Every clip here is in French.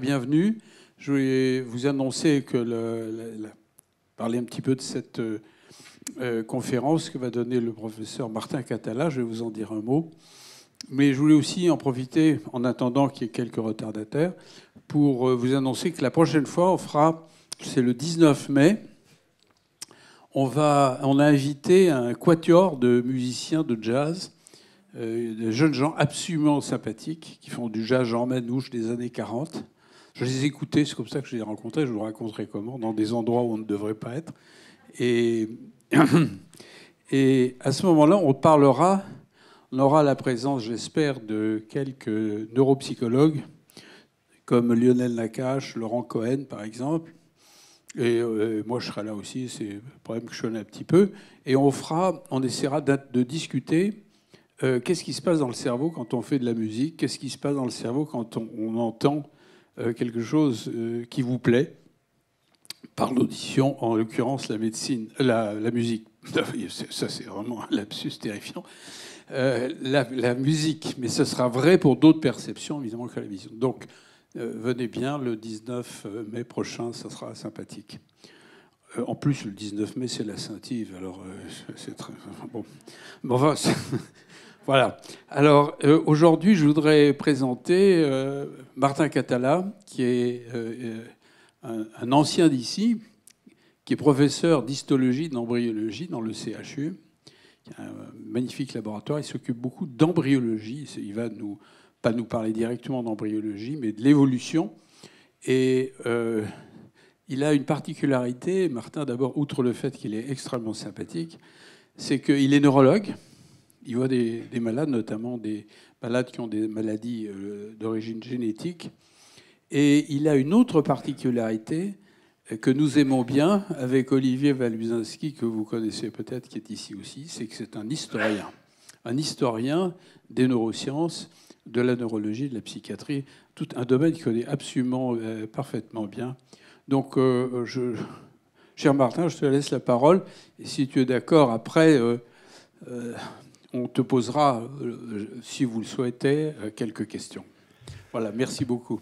Bienvenue. Je vais vous annoncer que parler un petit peu de cette euh, euh, conférence que va donner le professeur Martin Catala. Je vais vous en dire un mot. Mais je voulais aussi en profiter, en attendant qu'il y ait quelques retardataires, pour euh, vous annoncer que la prochaine fois, on fera, c'est le 19 mai, on, va, on a invité un quatuor de musiciens de jazz, euh, de jeunes gens absolument sympathiques, qui font du jazz en manouche des années 40. Je les ai écoutés, c'est comme ça que je les ai rencontrés, je vous raconterai comment, dans des endroits où on ne devrait pas être. Et, et à ce moment-là, on parlera, on aura la présence, j'espère, de quelques neuropsychologues comme Lionel Lacache, Laurent Cohen, par exemple, et euh, moi, je serai là aussi, c'est un problème que je connais un petit peu. Et on fera, on essaiera de, discuter euh, qu'est-ce qui se passe dans le cerveau quand on fait de la musique, qu'est-ce qui se passe dans le cerveau quand on, entend euh, quelque chose qui vous plaît, par l'audition, en l'occurrence la médecine, la, musique. Ça, c'est vraiment un lapsus terrifiant. La, musique, mais ça sera vrai pour d'autres perceptions, évidemment, que la vision. Donc, euh, venez bien le 19 euh, mai prochain, ça sera sympathique. Euh, en plus, le 19 mai, c'est la Saint-Yves, alors c'est très. Bon, bon enfin, voilà. Alors, aujourd'hui, je voudrais présenter Martin Catala, qui est un ancien d'ici, qui est professeur d'histologie, d'embryologie dans le CHU, qui a un magnifique laboratoire. Il s'occupe beaucoup d'embryologie. Il va nous pas nous parler directement d'embryologie, mais de l'évolution. Et euh, il a une particularité, Martin, d'abord, outre le fait qu'il est extrêmement sympathique, c'est qu'il est neurologue. Il voit des, malades, notamment des malades qui ont des maladies euh, d'origine génétique. Et il a une autre particularité euh, que nous aimons bien avec Olivier Valusinski, que vous connaissez peut-être, qui est ici aussi, c'est que c'est un historien. Un historien des neurosciences de la neurologie, de la psychiatrie, tout un domaine qu'il connaît absolument euh, parfaitement bien. Donc, euh, cher Martin, je te laisse la parole. si tu es d'accord, après, euh, on te posera, si vous le souhaitez, quelques questions. Voilà, merci beaucoup.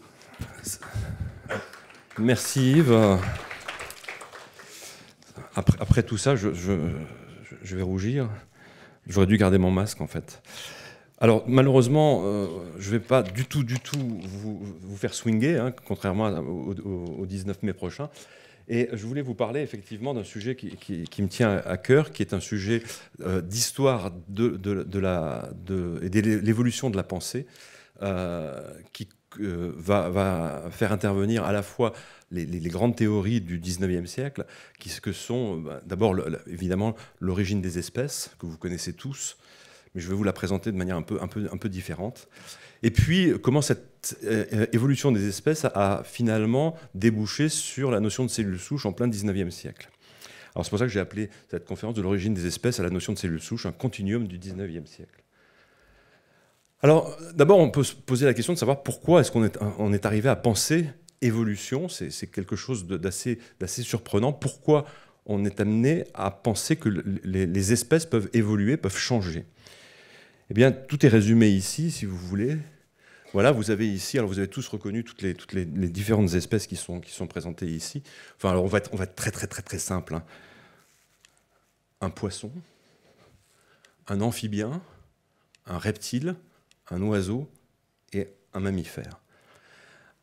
Merci Yves. Après, tout ça, je vais rougir. J'aurais dû garder mon masque en fait. Alors malheureusement, euh, je ne vais pas du tout, du tout vous, faire swinger, hein, contrairement au, 19 mai prochain. Et je voulais vous parler effectivement d'un sujet qui, me tient à cœur, qui est un sujet euh, d'histoire de, la, de, et de l'évolution de la pensée, euh, qui va, faire intervenir à la fois les, grandes théories du 19e siècle, qui que sont bah, d'abord évidemment l'origine des espèces, que vous connaissez tous, mais je vais vous la présenter de manière un peu, différente. Et puis, comment cette euh, euh, évolution des espèces a, finalement débouché sur la notion de cellule souches en plein 19e siècle. Alors, c'est pour ça que j'ai appelé cette conférence de l'origine des espèces à la notion de cellule souche, un continuum du 19e siècle. Alors, d'abord, on peut se poser la question de savoir pourquoi est-ce qu'on est, on est arrivé à penser évolution. C'est quelque chose d'assez surprenant. Pourquoi on est amené à penser que les espèces peuvent évoluer, peuvent changer eh bien, tout est résumé ici, si vous voulez. Voilà, vous avez ici, alors vous avez tous reconnu toutes les, différentes espèces qui sont, qui sont présentées ici. Enfin, alors on va être, très, très, très, très simple. Hein. Un poisson, un amphibien, un reptile, un oiseau et un mammifère.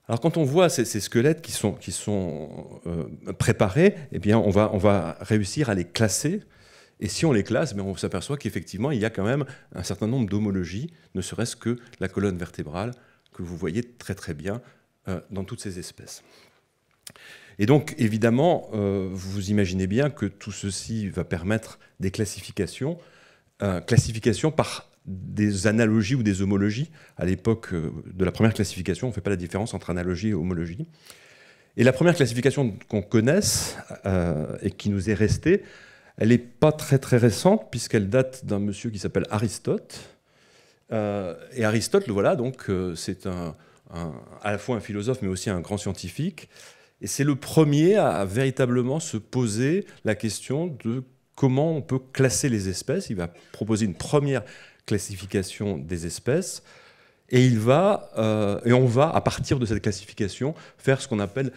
Alors quand on voit ces, squelettes qui sont, qui sont euh, préparés, eh bien on va, on va réussir à les classer et si on les classe, mais ben, on s'aperçoit qu'effectivement, il y a quand même un certain nombre d'homologies, ne serait-ce que la colonne vertébrale, que vous voyez très très bien euh, dans toutes ces espèces. Et donc, évidemment, euh, vous imaginez bien que tout ceci va permettre des classifications, euh, classifications par des analogies ou des homologies. À l'époque euh, de la première classification, on ne fait pas la différence entre analogie et homologie. Et la première classification qu'on connaisse et qui nous est restée, elle n'est pas très très récente puisqu'elle date d'un monsieur qui s'appelle Aristote. Euh, et Aristote, voilà, donc euh, c'est à la fois un philosophe mais aussi un grand scientifique. Et c'est le premier à, véritablement se poser la question de comment on peut classer les espèces. Il va proposer une première classification des espèces. et euh, on va, à partir de cette classification, faire ce qu'on appelle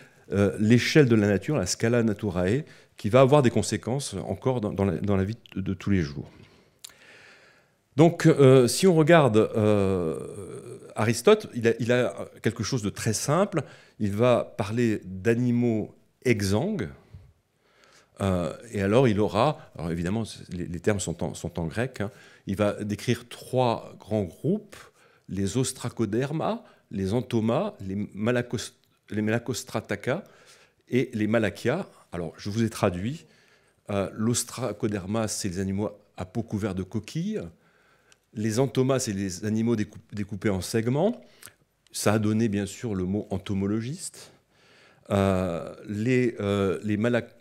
l'échelle de la nature, la scala naturae, qui va avoir des conséquences encore dans, la, vie de, tous les jours. Donc, euh, si on regarde euh, Aristote, il a, quelque chose de très simple. Il va parler d'animaux exsangues. Euh, et alors, il aura, évidemment, les, termes sont en, grec, hein, il va décrire trois grands groupes les ostracoderma, les entomas, les, malacos, et les malachias, alors je vous ai traduit, euh, l'ostracoderma, c'est les animaux à peau couverte de coquilles, les entomas, c'est les animaux découpés en segments, ça a donné bien sûr le mot entomologiste, euh, les, euh,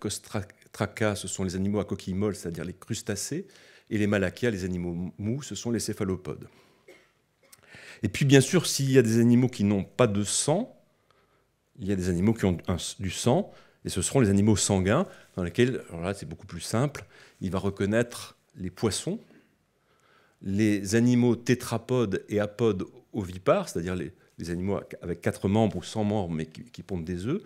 ce sont les animaux à coquilles molles, c'est-à-dire les crustacés, et les malachias, les animaux mous, ce sont les céphalopodes. Et puis bien sûr, s'il y a des animaux qui n'ont pas de sang, il y a des animaux qui ont du sang, et ce seront les animaux sanguins, dans lesquels, là c'est beaucoup plus simple, il va reconnaître les poissons, les animaux tétrapodes et apodes ovipares, c'est-à-dire les, animaux avec quatre membres ou sans membres mais qui, pondent des œufs,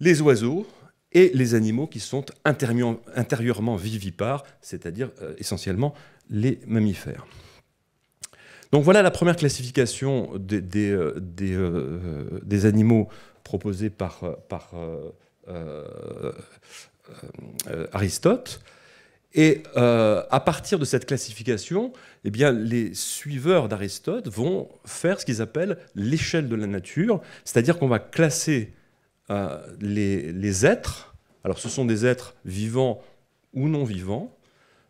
les oiseaux et les animaux qui sont intérieurement vivipares, c'est-à-dire euh, essentiellement les mammifères. Donc voilà la première classification des, euh, euh, animaux proposée par, euh, Aristote. Et à partir de cette classification, eh bien, les suiveurs d'Aristote vont faire ce qu'ils appellent l'échelle de la nature, c'est-à-dire qu'on va classer les, êtres, alors ce sont des êtres vivants ou non vivants,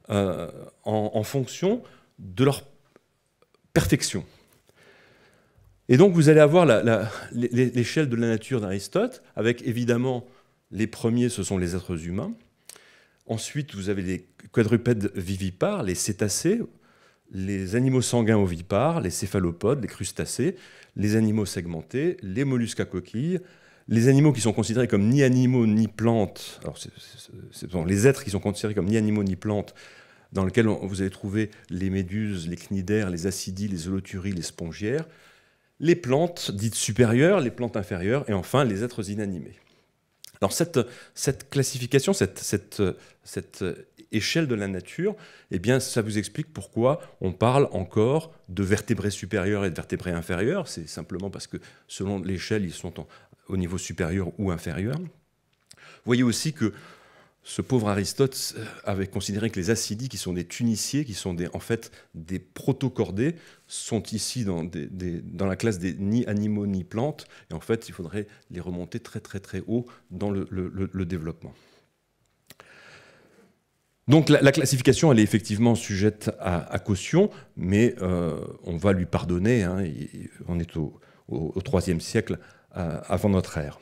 en, en fonction de leur perfection. Et donc vous allez avoir l'échelle de la nature d'Aristote, avec évidemment les premiers, ce sont les êtres humains. Ensuite, vous avez les quadrupèdes vivipares, les cétacés, les animaux sanguins ovipares, les céphalopodes, les crustacés, les animaux segmentés, les mollusques à coquilles, les animaux qui sont considérés comme ni animaux ni plantes, alors les êtres qui sont considérés comme ni animaux ni plantes, dans lequel vous avez trouvé les méduses, les cnidaires, les acidies, les holothuries les spongiaires, les plantes dites supérieures, les plantes inférieures, et enfin les êtres inanimés. Alors cette, classification, cette, échelle de la nature, eh bien ça vous explique pourquoi on parle encore de vertébrés supérieurs et de vertébrés inférieurs. C'est simplement parce que selon l'échelle, ils sont au niveau supérieur ou inférieur. Vous voyez aussi que ce pauvre Aristote euh, avait considéré que les acidies, qui sont des tuniciers, qui sont en fait des protocordés, sont ici dans, la classe des ni animaux ni plantes. Et en fait, il faudrait les remonter très très très haut dans le, développement. Donc la, classification, elle est effectivement sujette à, caution, mais euh, on va lui pardonner. Hein, on est au, au, IIIe siècle euh, avant notre ère.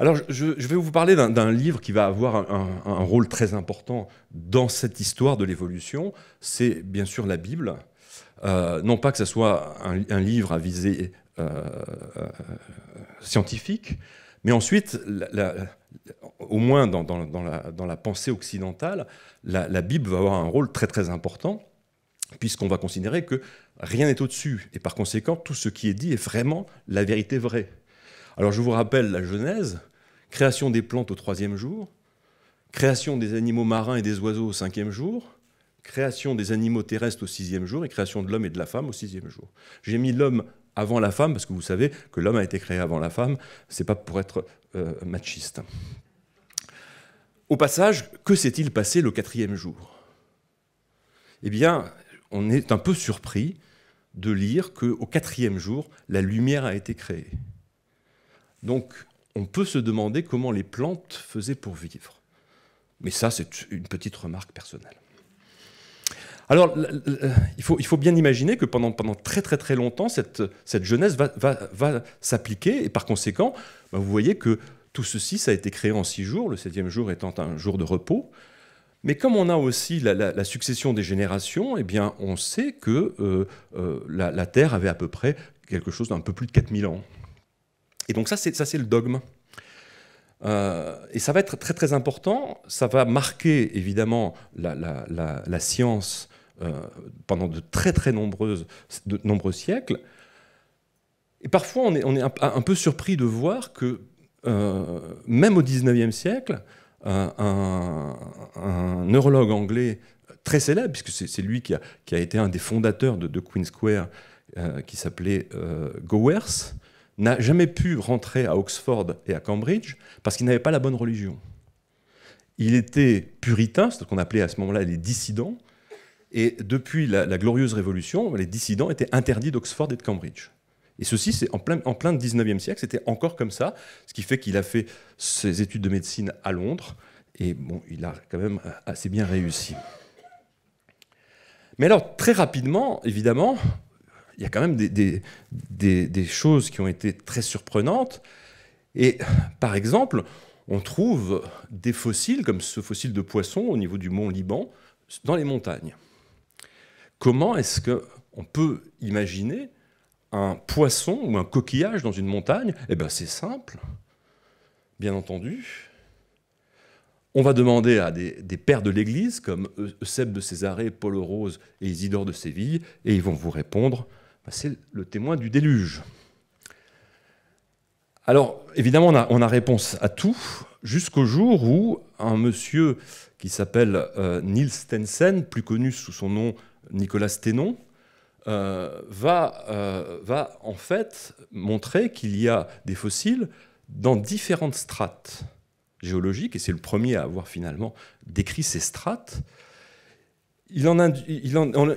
Alors, je, vais vous parler d'un livre qui va avoir un, rôle très important dans cette histoire de l'évolution. C'est bien sûr la Bible. Euh, non pas que ce soit un, livre à visée euh, euh, scientifique, mais ensuite, au moins dans, la, pensée occidentale, la, Bible va avoir un rôle très très important, puisqu'on va considérer que rien n'est au-dessus, et par conséquent, tout ce qui est dit est vraiment la vérité vraie. Alors je vous rappelle la Genèse, création des plantes au troisième jour, création des animaux marins et des oiseaux au cinquième jour, création des animaux terrestres au sixième jour et création de l'homme et de la femme au sixième jour. J'ai mis l'homme avant la femme parce que vous savez que l'homme a été créé avant la femme, n'est pas pour être euh, machiste. Au passage, que s'est-il passé le quatrième jour Eh bien, on est un peu surpris de lire qu'au quatrième jour, la lumière a été créée. Donc, on peut se demander comment les plantes faisaient pour vivre. Mais ça, c'est une petite remarque personnelle. Alors, il faut, il faut bien imaginer que pendant, pendant très très très longtemps, cette, cette jeunesse va, s'appliquer, et par conséquent, ben, vous voyez que tout ceci, ça a été créé en six jours, le septième jour étant un jour de repos. Mais comme on a aussi la, succession des générations, eh bien, on sait que euh, euh, la, la Terre avait à peu près quelque chose d'un peu plus de 4000 ans. Et donc ça, c'est ça, c'est le dogme. Euh, et ça va être très très important. Ça va marquer évidemment la, science euh, pendant de très très nombreuses, de nombreux siècles. Et parfois, on est, on est un, peu surpris de voir que euh, même au 19e siècle, un, neurologue anglais très célèbre, puisque c'est lui qui a, qui a, été un des fondateurs de, de Queen Square, qui s'appelait Gowers, n'a jamais pu rentrer à Oxford et à Cambridge parce qu'il n'avait pas la bonne religion. Il était puritain, ce qu'on appelait à ce moment-là les dissidents, et depuis la, glorieuse Révolution, les dissidents étaient interdits d'Oxford et de Cambridge. Et ceci, c'est en plein, en plein 19e siècle, c'était encore comme ça, ce qui fait qu'il a fait ses études de médecine à Londres, et bon, il a quand même assez bien réussi. Mais alors, très rapidement, évidemment, il y a quand même des, choses qui ont été très surprenantes. Et par exemple, on trouve des fossiles, comme ce fossile de poisson au niveau du mont Liban, dans les montagnes. Comment est-ce qu'on peut imaginer un poisson ou un coquillage dans une montagne Eh bien, c'est simple, bien entendu. On va demander à des, pères de l'Église, comme Euseb de Césarée, Paul Rose et Isidore de Séville, et ils vont vous répondre bah, c'est le témoin du déluge. Alors, évidemment, on a, réponse à tout, jusqu'au jour où un monsieur qui s'appelle euh, Niels Stensen, plus connu sous son nom Nicolas Stenon, euh, euh, va en fait montrer qu'il y a des fossiles dans différentes strates géologiques, et c'est le premier à avoir finalement décrit ces strates, il en,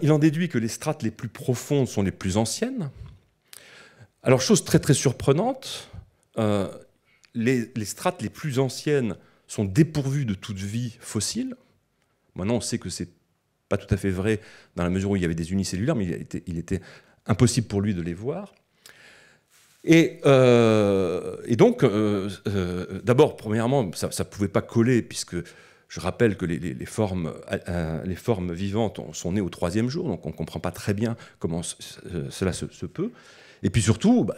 il en, déduit que les strates les plus profondes sont les plus anciennes. Alors, chose très très surprenante, euh, les, strates les plus anciennes sont dépourvues de toute vie fossile. Maintenant, on sait que c'est pas tout à fait vrai dans la mesure où il y avait des unicellulaires, mais il était, il était impossible pour lui de les voir. Et, euh, et donc, euh, d'abord, premièrement, ça ne pouvait pas coller puisque je rappelle que les, euh, euh, formes, vivantes sont nées au troisième jour, donc on ne comprend pas très bien comment euh, cela se, peut. Et puis surtout, bah,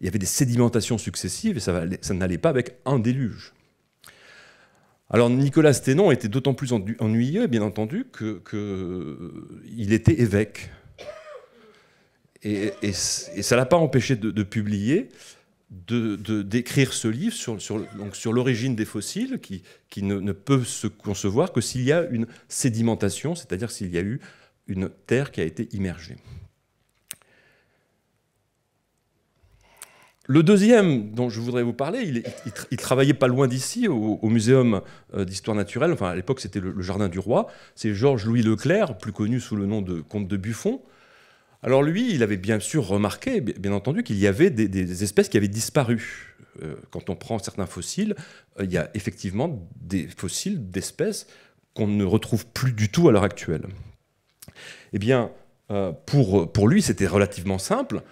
il y avait des sédimentations successives et ça, n'allait pas avec un déluge. Alors Nicolas Stenon était d'autant plus ennuyeux, bien entendu, qu'il était évêque. Et, ça ne l'a pas empêché de publier d'écrire de, d'écrire ce livre sur, l'origine des fossiles qui, ne, peut se concevoir que s'il y a une sédimentation, c'est-à-dire s'il y a eu une terre qui a été immergée. Le deuxième dont je voudrais vous parler, il, travaillait pas loin d'ici, au, Muséum euh, d'histoire naturelle, enfin à l'époque c'était le, Jardin du Roi, c'est Georges-Louis Leclerc, plus connu sous le nom de comte de Buffon, alors lui, il avait bien sûr remarqué, bien entendu, qu'il y avait des, espèces qui avaient disparu. Euh, quand on prend certains fossiles, euh, il y a effectivement des fossiles d'espèces qu'on ne retrouve plus du tout à l'heure actuelle. Eh bien, euh, pour, pour lui, c'était relativement simple.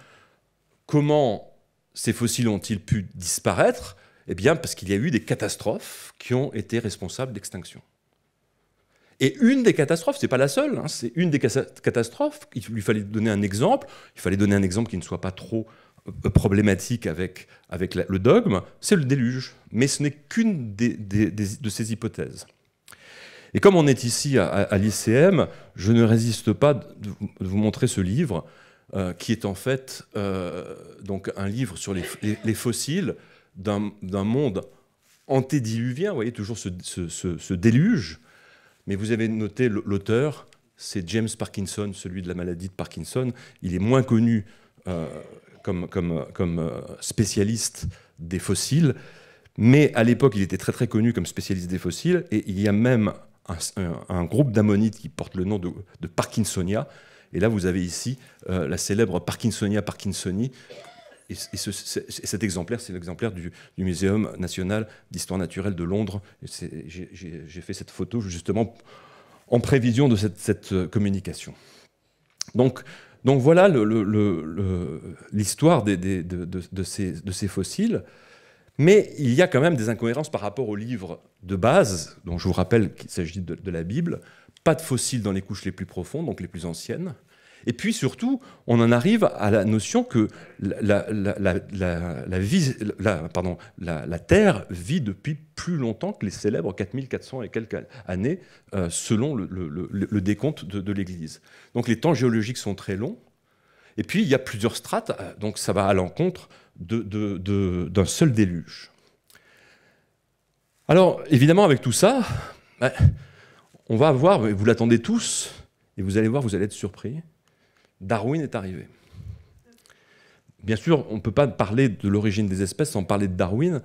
Comment ces fossiles ont-ils pu disparaître Eh bien, parce qu'il y a eu des catastrophes qui ont été responsables d'extinction. Et une des catastrophes, c'est pas la seule, hein, c'est une des catastrophes. Il lui fallait donner un exemple. Il fallait donner un exemple qui ne soit pas trop euh, euh, problématique avec, avec le dogme, c'est le déluge. Mais ce n'est qu'une de ces hypothèses. Et comme on est ici à, l'ICM, je ne résiste pas de vous montrer ce livre, euh, qui est en fait donc un livre sur les, fossiles d'un monde antédiluvien, vous voyez, toujours ce, ce déluge mais vous avez noté l'auteur, c'est James Parkinson, celui de la maladie de Parkinson. Il est moins connu euh, comme, euh, spécialiste des fossiles, mais à l'époque, il était très très connu comme spécialiste des fossiles, et il y a même un, groupe d'ammonites qui porte le nom de, Parkinsonia, et là, vous avez ici euh, la célèbre Parkinsonia parkinsoni et, cet exemplaire, c'est l'exemplaire du, Muséum national d'histoire naturelle de Londres. J'ai fait cette photo justement en prévision de cette, euh, communication. Donc, donc voilà l'histoire de, de, ces, fossiles. Mais il y a quand même des incohérences par rapport au livre de base, dont je vous rappelle qu'il s'agit de, la Bible. Pas de fossiles dans les couches les plus profondes, donc les plus anciennes. Et puis surtout, on en arrive à la notion que la, Terre vit depuis plus longtemps que les célèbres 4400 et quelques années, euh, selon le, décompte de, l'Église. Donc les temps géologiques sont très longs. Et puis il y a plusieurs strates, euh, donc ça va à l'encontre d'un seul déluge. Alors évidemment, avec tout ça, ben, on va avoir, vous l'attendez tous, et vous allez voir, vous allez être surpris. Darwin est arrivé. Bien sûr, on ne peut pas parler de l'origine des espèces sans parler de Darwin,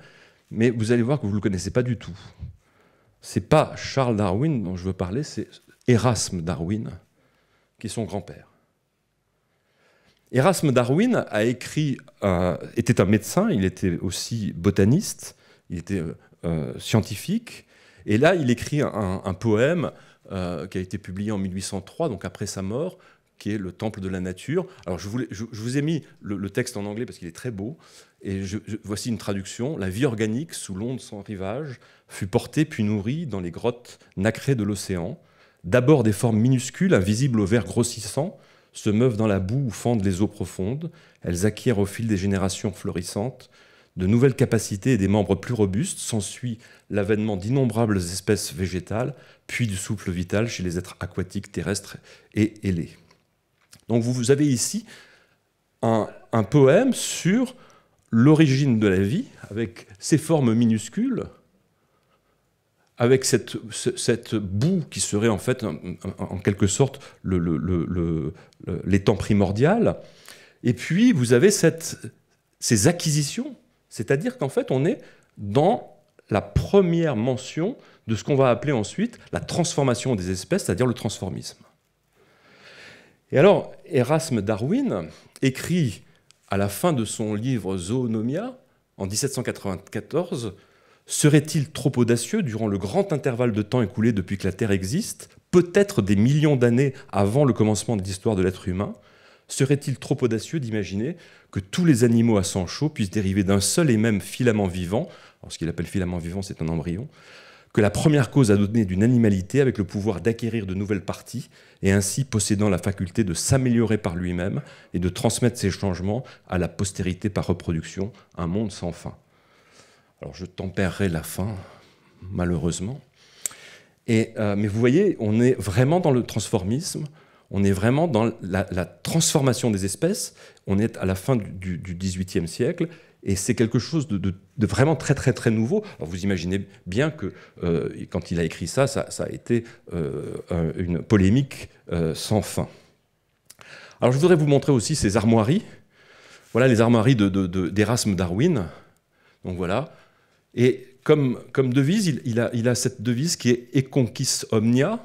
mais vous allez voir que vous ne le connaissez pas du tout. C'est pas Charles Darwin dont je veux parler, c'est Erasme Darwin, qui est son grand-père. Erasme Darwin a écrit, était un médecin, il était aussi botaniste, il était euh, scientifique, et là il écrit un, poème euh, qui a été publié en 1803, donc après sa mort, qui est le temple de la nature. Alors je, vous ai mis le, texte en anglais parce qu'il est très beau. Et voici une traduction. La vie organique sous l'onde sans rivage fut portée puis nourrie dans les grottes nacrées de l'océan. D'abord des formes minuscules, invisibles au vers grossissant, se meuvent dans la boue ou fendent les eaux profondes. Elles acquièrent au fil des générations florissantes de nouvelles capacités et des membres plus robustes. S'ensuit l'avènement d'innombrables espèces végétales, puis du souple vital chez les êtres aquatiques, terrestres et ailés. Donc vous avez ici un, poème sur l'origine de la vie, avec ses formes minuscules, avec cette, cette boue qui serait en fait, en quelque sorte, le, temps primordial. Et puis, vous avez ces acquisitions, c'est-à-dire qu'en fait, on est dans la première mention de ce qu'on va appeler ensuite la transformation des espèces, c'est-à-dire le transformisme. Et alors, Erasme Darwin écrit à la fin de son livre Zoonomia, en 1794, Serait-il trop audacieux, durant le grand intervalle de temps écoulé depuis que la Terre existe, peut-être des millions d'années avant le commencement de l'histoire de l'être humain, serait-il trop audacieux d'imaginer que tous les animaux à sang chaud puissent dériver d'un seul et même filament vivant, alors ce qu'il appelle filament vivant, c'est un embryon, que la première cause a donné d'une animalité avec le pouvoir d'acquérir de nouvelles parties et ainsi possédant la faculté de s'améliorer par lui-même et de transmettre ses changements à la postérité par reproduction, un monde sans fin. Alors je tempérerai la fin, malheureusement. Et, euh, mais vous voyez, on est vraiment dans le transformisme, on est vraiment dans la, la transformation des espèces, on est à la fin du XVIIIe siècle et c'est quelque chose de, vraiment très très très nouveau. vous imaginez bien que euh, quand il a écrit ça, ça, a été euh, une polémique euh, sans fin. Alors je voudrais vous montrer aussi ces armoiries. Voilà les armoiries d'Erasme Darwin. Donc voilà. Et comme, comme devise, il, il, a, cette devise qui est Econquis omnia,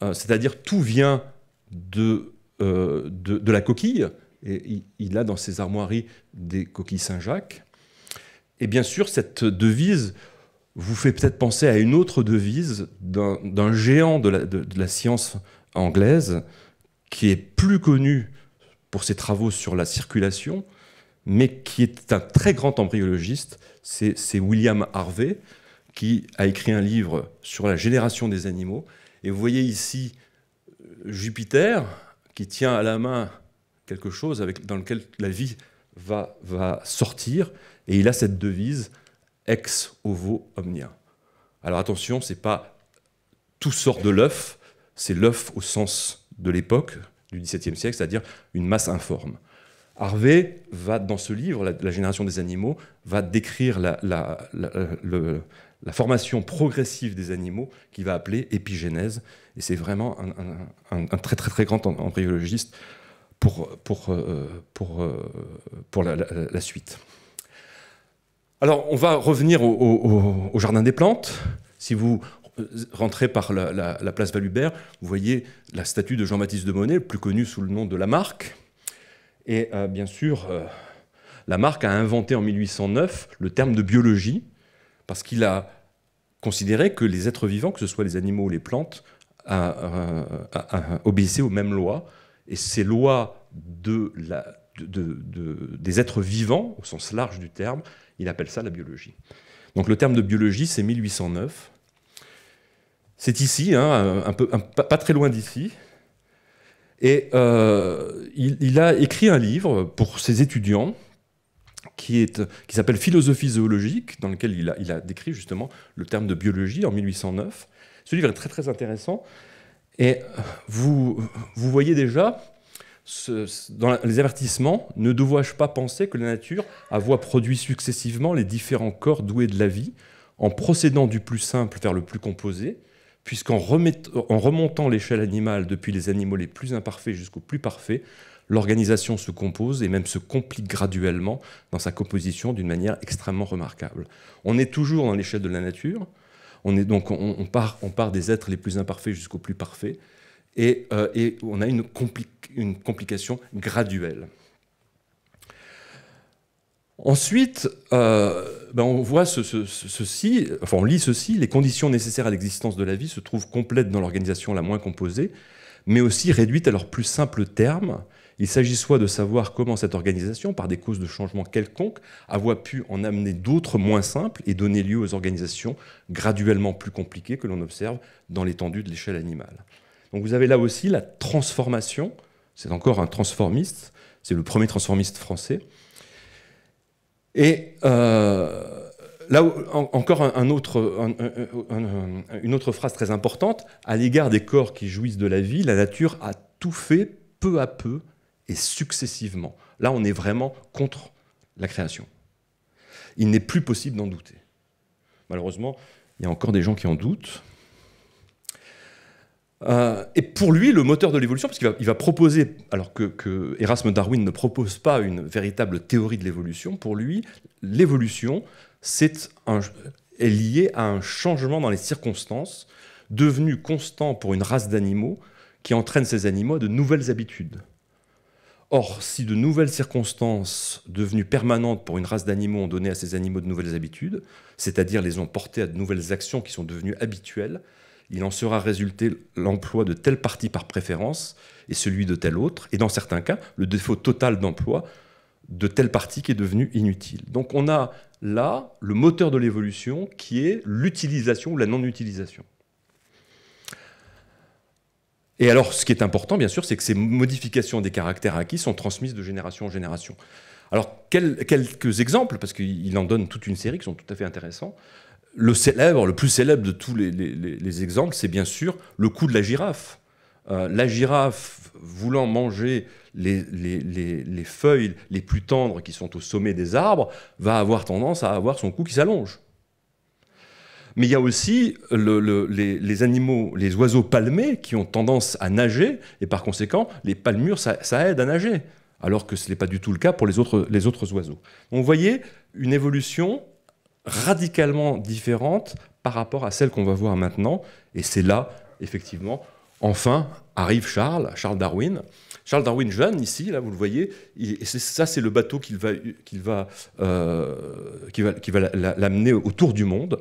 c'est-à-dire tout vient de, de la coquille et il a dans ses armoiries des coquilles Saint-Jacques. Et bien sûr, cette devise vous fait peut-être penser à une autre devise d'un géant de la, de, de la, science anglaise qui est plus connu pour ses travaux sur la circulation, mais qui est un très grand embryologiste, c'est William Harvey, qui a écrit un livre sur la génération des animaux. Et vous voyez ici euh, Jupiter, qui tient à la main quelque chose avec, dans lequel la vie va, va sortir, et il a cette devise ex ovo omnia. Alors attention, c'est pas tout sort de l'œuf, c'est l'œuf au sens de l'époque du XVIIe siècle, c'est-à-dire une masse informe. Harvey va, dans ce livre, La, génération des animaux, va décrire la, la, formation progressive des animaux qu'il va appeler épigénèse. Et c'est vraiment un, un, très très très grand embryologiste pour, euh, euh, la, suite. Alors, on va revenir au, Jardin des Plantes. Si vous rentrez par la, place Valubert, vous voyez la statue de Jean-Baptiste de Monet, plus connu sous le nom de Lamarck. Et euh, bien sûr, Lamarck a inventé en 1809 le terme de biologie, parce qu'il a considéré que les êtres vivants, que ce soit les animaux ou les plantes, obéissaient aux mêmes lois, et ces lois de la, des êtres vivants, au sens large du terme, il appelle ça la biologie. Donc le terme de biologie, c'est 1809. C'est ici, hein, un peu, pas très loin d'ici. Et euh, il, a écrit un livre pour ses étudiants qui, est, qui s'appelle Philosophie zoologique, dans lequel il a, il a, décrit justement le terme de biologie en 1809. Ce livre est très très intéressant et vous, voyez déjà, dans les avertissements, ne dois-je pas penser que la nature voit produit successivement les différents corps doués de la vie, en procédant du plus simple vers le plus composé, puisqu'en en remontant l'échelle animale depuis les animaux les plus imparfaits jusqu'au plus parfaits, l'organisation se compose et même se complique graduellement dans sa composition d'une manière extrêmement remarquable. On est toujours dans l'échelle de la nature, on donc on, part, des êtres les plus imparfaits jusqu'aux plus parfaits, et, euh, on a une, complication graduelle. Ensuite, euh, ben, on voit ceci, enfin on lit ceci, les conditions nécessaires à l'existence de la vie se trouvent complètes dans l'organisation la moins composée, mais aussi réduites à leur plus simples terme, il s'agit soit de savoir comment cette organisation, par des causes de changement quelconques, a pu en amener d'autres moins simples et donner lieu aux organisations graduellement plus compliquées que l'on observe dans l'étendue de l'échelle animale. Donc vous avez là aussi la transformation, c'est encore un transformiste, c'est le premier transformiste français. Et là, encore une autre phrase très importante, à l'égard des corps qui jouissent de la vie, la nature a tout fait peu à peu et successivement. Là, on est vraiment contre la création. Il n'est plus possible d'en douter. Malheureusement, il y a encore des gens qui en doutent. Euh, et pour lui, le moteur de l'évolution, parce qu'il va, proposer, alors que, Erasme Darwin ne propose pas une véritable théorie de l'évolution, pour lui, l'évolution est, liée à un changement dans les circonstances, devenu constant pour une race d'animaux, qui entraîne ces animaux à de nouvelles habitudes. Or, si de nouvelles circonstances devenues permanentes pour une race d'animaux ont donné à ces animaux de nouvelles habitudes, c'est-à-dire les ont portés à de nouvelles actions qui sont devenues habituelles, il en sera résulté l'emploi de telle partie par préférence et celui de telle autre, et dans certains cas, le défaut total d'emploi de telle partie qui est devenue inutile. Donc on a là le moteur de l'évolution qui est l'utilisation ou la non-utilisation. Et alors, ce qui est important, bien sûr, c'est que ces modifications des caractères acquis sont transmises de génération en génération. Alors, quelques exemples, parce qu'il en donne toute une série qui sont tout à fait intéressants. Le célèbre, le plus célèbre de tous les, exemples, c'est bien sûr le coup de la girafe. Euh, la girafe voulant manger les, les, feuilles les plus tendres qui sont au sommet des arbres va avoir tendance à avoir son cou qui s'allonge mais il y a aussi les, animaux, les oiseaux palmés qui ont tendance à nager, et par conséquent, les palmures, ça, aide à nager, alors que ce n'est pas du tout le cas pour les autres, les autres oiseaux. On vous voyez une évolution radicalement différente par rapport à celle qu'on va voir maintenant, et c'est là, effectivement, enfin arrive Charles, Charles Darwin. Charles Darwin jeune, ici, là, vous le voyez, et ça, c'est le bateau qu'il va, qu va, euh, va, qui va l'amener autour du monde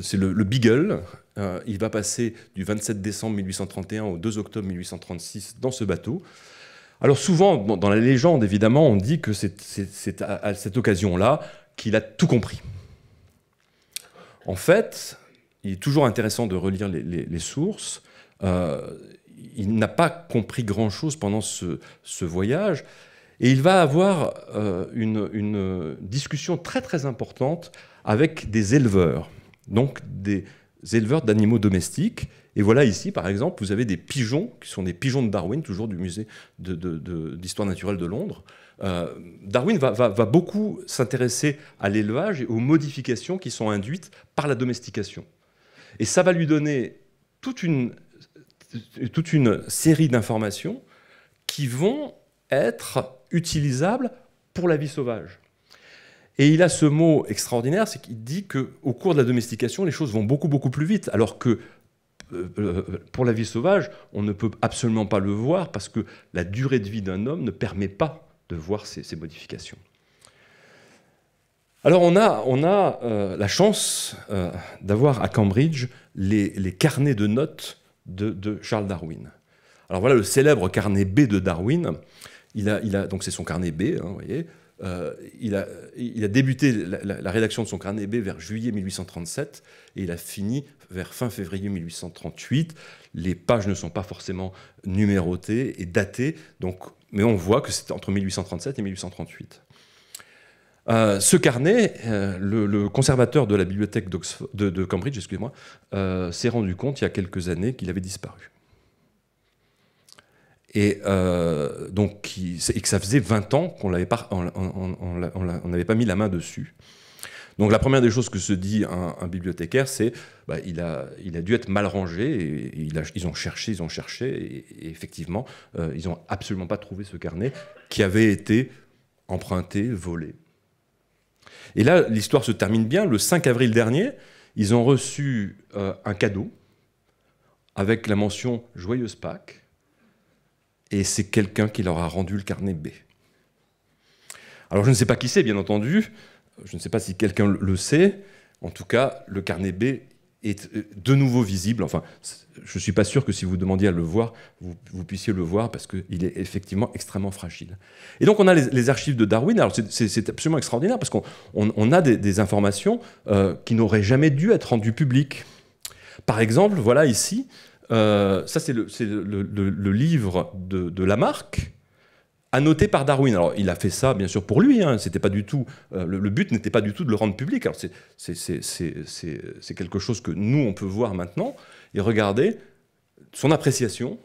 c'est le, Beagle. Euh, il va passer du 27 décembre 1831 au 2 octobre 1836 dans ce bateau. Alors souvent, dans, la légende, évidemment, on dit que c'est à, cette occasion-là qu'il a tout compris. En fait, il est toujours intéressant de relire les, sources. Euh, il n'a pas compris grand-chose pendant ce, voyage. Et il va avoir euh, une, discussion très très importante avec des éleveurs donc des éleveurs d'animaux domestiques. Et voilà ici, par exemple, vous avez des pigeons, qui sont des pigeons de Darwin, toujours du musée d'histoire naturelle de Londres. Euh, Darwin va, va beaucoup s'intéresser à l'élevage et aux modifications qui sont induites par la domestication. Et ça va lui donner toute une, toute une série d'informations qui vont être utilisables pour la vie sauvage. Et il a ce mot extraordinaire, c'est qu'il dit qu'au cours de la domestication, les choses vont beaucoup, beaucoup plus vite, alors que euh, euh, pour la vie sauvage, on ne peut absolument pas le voir parce que la durée de vie d'un homme ne permet pas de voir ces, modifications. Alors on a, euh, la chance d'avoir à Cambridge les, carnets de notes de, Charles Darwin. Alors voilà le célèbre carnet B de Darwin. a, donc c'est son carnet B, hein, vous voyez. Euh, il, a, il, a, débuté la, rédaction de son carnet B vers juillet 1837 et il a fini vers fin février 1838. Les pages ne sont pas forcément numérotées et datées, donc, mais on voit que c'était entre 1837 et 1838. Euh, ce carnet, euh, le, conservateur de la bibliothèque de, de, Cambridge, excusez-moi, s'est rendu compte il y a quelques années qu'il avait disparu. Et euh, donc, que ça faisait 20 ans qu'on n'avait pas, on, on, pas mis la main dessus. Donc la première des choses que se dit un, bibliothécaire, c'est bah, il, a, il a dû être mal rangé, et, ils ont cherché, ils ont cherché, et, effectivement, euh, ils n'ont absolument pas trouvé ce carnet qui avait été emprunté, volé. Et là, l'histoire se termine bien. Le 5 avril dernier, ils ont reçu euh, un cadeau avec la mention Joyeuse Pâques et c'est quelqu'un qui leur a rendu le carnet B. Alors je ne sais pas qui c'est, bien entendu, je ne sais pas si quelqu'un le sait, en tout cas, le carnet B est euh, de nouveau visible. Enfin, je ne suis pas sûr que si vous demandiez à le voir, vous, puissiez le voir parce qu'il est effectivement extrêmement fragile. Et donc on a les, archives de Darwin. Alors c'est absolument extraordinaire parce qu'on a des, informations euh, qui n'auraient jamais dû être rendues publiques. Par exemple, voilà ici euh, ça, c'est le, livre de, Lamarck, annoté par Darwin. Alors, il a fait ça, bien sûr, pour lui. Hein. C'était pas du tout euh, le, but n'était pas du tout de le rendre public. c'est quelque chose que nous on peut voir maintenant. Et regardez son appréciation.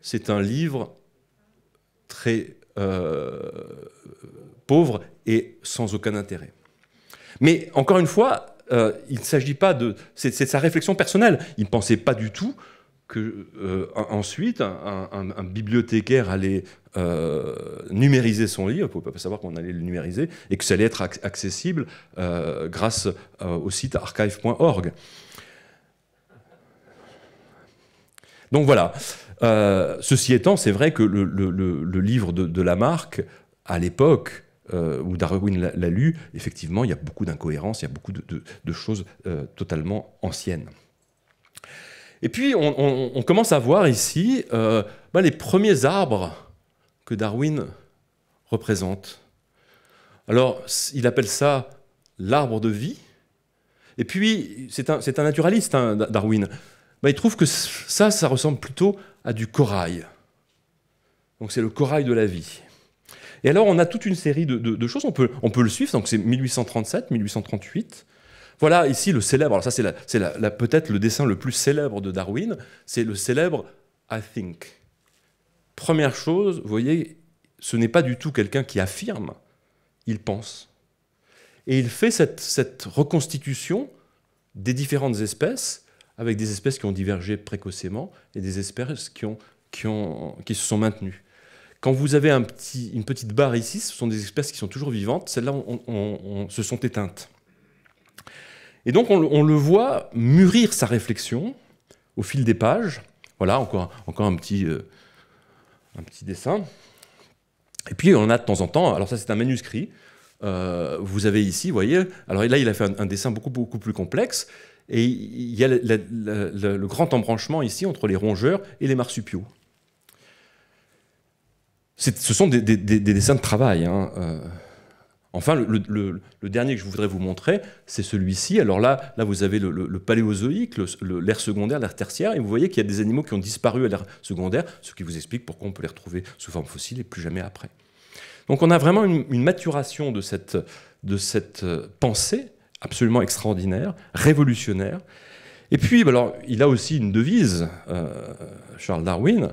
C'est un livre très euh, pauvre et sans aucun intérêt. Mais encore une fois, il ne s'agit pas de. C'est sa réflexion personnelle. Il ne pensait pas du tout que euh, ensuite un, bibliothécaire allait euh, numériser son livre, on ne pas savoir qu'on allait le numériser, et que ça allait être accessible euh, grâce au site archive.org. Donc voilà. ceci étant, c'est vrai que le, livre de, Lamarck, à l'époque, où Darwin l'a lu, effectivement, il y a beaucoup d'incohérences, il y a beaucoup de choses totalement anciennes. Et puis, on, commence à voir ici euh, bah, les premiers arbres que Darwin représente. Alors, il appelle ça l'arbre de vie. Et puis, c'est un, naturaliste, hein, Darwin. Bah, il trouve que ça, ça ressemble plutôt à du corail. Donc, c'est le corail de la vie. Et alors, on a toute une série de, choses. On peut, on peut le suivre. Donc, c'est 1837, 1838. Voilà ici le célèbre, alors ça c'est, peut-être le dessin le plus célèbre de Darwin, c'est le célèbre I think. Première chose, vous voyez, ce n'est pas du tout quelqu'un qui affirme, il pense. Et il fait cette, reconstitution des différentes espèces, avec des espèces qui ont divergé précocement et des espèces qui, se sont maintenues. Quand vous avez un petit, une petite barre ici, ce sont des espèces qui sont toujours vivantes, celles-là se sont éteintes. Et donc on, le voit mûrir sa réflexion au fil des pages. Voilà, encore, encore un, petit, euh, un petit dessin. Et puis on a de temps en temps, alors ça c'est un manuscrit, euh, vous avez ici, vous voyez, alors là il a fait un, dessin beaucoup, beaucoup plus complexe, et il y a le grand embranchement ici entre les rongeurs et les marsupiaux. Ce sont des, dessins de travail. Hein. Euh. Enfin, le, dernier que je voudrais vous montrer, c'est celui-ci. Alors là, là, vous avez le, paléozoïque, l'ère secondaire, l'ère tertiaire, et vous voyez qu'il y a des animaux qui ont disparu à l'ère secondaire, ce qui vous explique pourquoi on peut les retrouver sous forme fossile et plus jamais après. Donc on a vraiment une, maturation de cette, de cette euh, pensée absolument extraordinaire, révolutionnaire. Et puis, bah alors, il a aussi une devise, euh, Charles Darwin,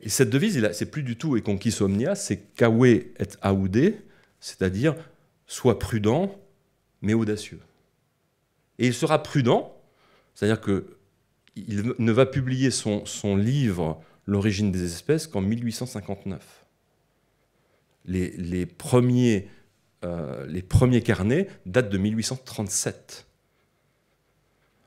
et cette devise, c'est plus du tout et conquis omnia, c'est Kawe et Aude, c'est-à-dire soit prudent mais audacieux. Et il sera prudent, c'est-à-dire qu'il ne va publier son, livre L'origine des espèces qu'en 1859. Les, premiers, euh, les premiers carnets datent de 1837.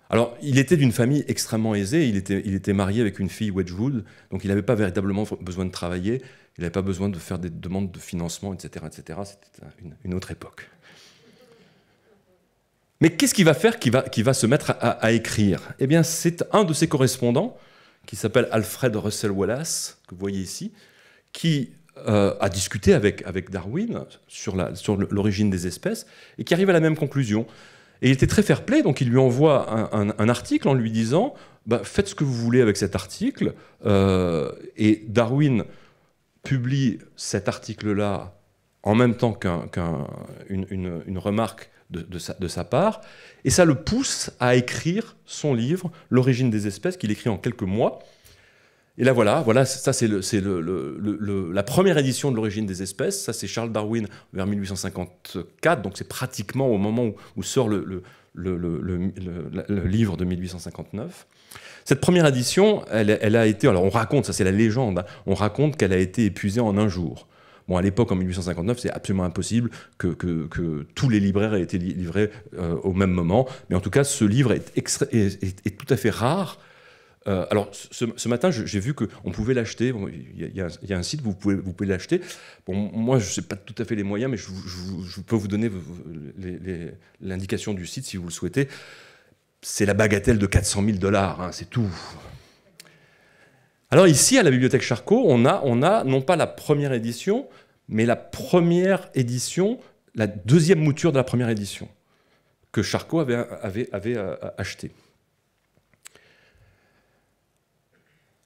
Alors, il était d'une famille extrêmement aisée, il était, il était marié avec une fille Wedgwood, donc il n'avait pas véritablement besoin de travailler, il n'avait pas besoin de faire des demandes de financement, etc. etc. C'était une, autre époque. Mais qu'est-ce qu'il va faire qui va, qui va se mettre à, écrire Eh bien, c'est un de ses correspondants, qui s'appelle Alfred Russell Wallace, que vous voyez ici, qui euh, a discuté avec, avec Darwin sur l'origine sur des espèces et qui arrive à la même conclusion. Et il était très fair-play, donc il lui envoie un, article en lui disant bah, Faites ce que vous voulez avec cet article. Euh, et Darwin publie cet article-là en même temps qu'une une, remarque de, sa, part, et ça le pousse à écrire son livre, L'origine des espèces, qu'il écrit en quelques mois. Et là voilà, voilà ça c'est le, le, le, la première édition de l'origine des espèces, ça c'est Charles Darwin vers 1854, donc c'est pratiquement au moment où, où sort le, le, livre de 1859. Cette première édition, elle, a été, alors on raconte, ça c'est la légende, hein, on raconte qu'elle a été épuisée en un jour. Bon, à l'époque, en 1859, c'est absolument impossible que, tous les libraires aient été livrés euh, au même moment. Mais en tout cas, ce livre est, est tout à fait rare euh, alors, ce, matin, j'ai vu qu'on pouvait l'acheter. Il y, a un site, vous pouvez, vous pouvez l'acheter. moi, je ne sais pas tout à fait les moyens, mais je, peux vous donner l'indication du site si vous le souhaitez. C'est la bagatelle de 400 000 dollars, hein, c'est tout. Alors ici, à la bibliothèque Charcot, on a, non pas la première édition, mais la première édition, la deuxième mouture de la première édition que Charcot avait, avait, avait euh, achetée.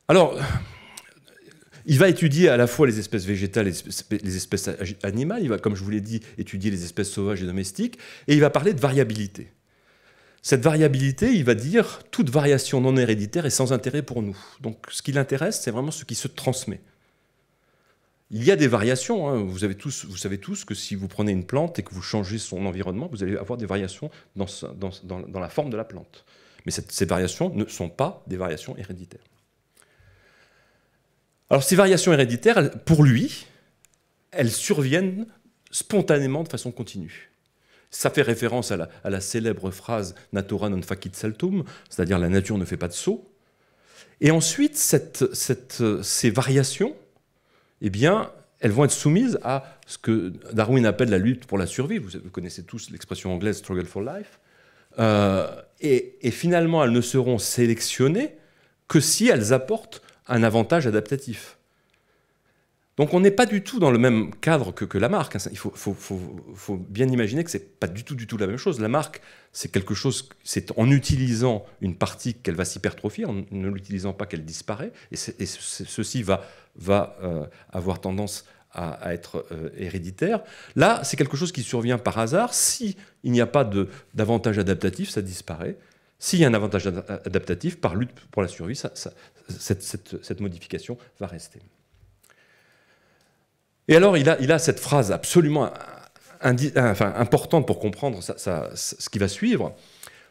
Alors, il va étudier à la fois les espèces végétales et les espèces animales, il va, comme je vous l'ai dit, étudier les espèces sauvages et domestiques, et il va parler de variabilité. Cette variabilité, il va dire, toute variation non héréditaire est sans intérêt pour nous. Donc ce qui l'intéresse, c'est vraiment ce qui se transmet. Il y a des variations, hein. vous, avez tous, vous savez tous que si vous prenez une plante et que vous changez son environnement, vous allez avoir des variations dans, la forme de la plante. Mais ces variations ne sont pas des variations héréditaires. Alors ces variations héréditaires, pour lui, elles surviennent spontanément de façon continue. Ça fait référence à la, à la célèbre phrase Natura non facit saltum, c'est-à-dire la nature ne fait pas de saut. Et ensuite, cette, ces variations, eh bien, elles vont être soumises à ce que Darwin appelle la lutte pour la survie. Vous, connaissez tous l'expression anglaise struggle for life. Euh, et, et, finalement, elles ne seront sélectionnées que si elles apportent un avantage adaptatif. Donc on n'est pas du tout dans le même cadre que, que la marque. Hein. Il faut, bien imaginer que ce n'est pas du tout du tout la même chose. La marque, c'est quelque chose, c'est en utilisant une partie qu'elle va s'hypertrophier, en ne l'utilisant pas qu'elle disparaît. Et, ceci va, euh, avoir tendance à, être euh, héréditaire. Là, c'est quelque chose qui survient par hasard. Si il n'y a pas d'avantage adaptatif, ça disparaît. S'il y a un avantage adaptatif, par lutte pour la survie, ça, ça, cette, modification va rester. Et alors, il a, cette phrase absolument importante pour comprendre ce qui va suivre.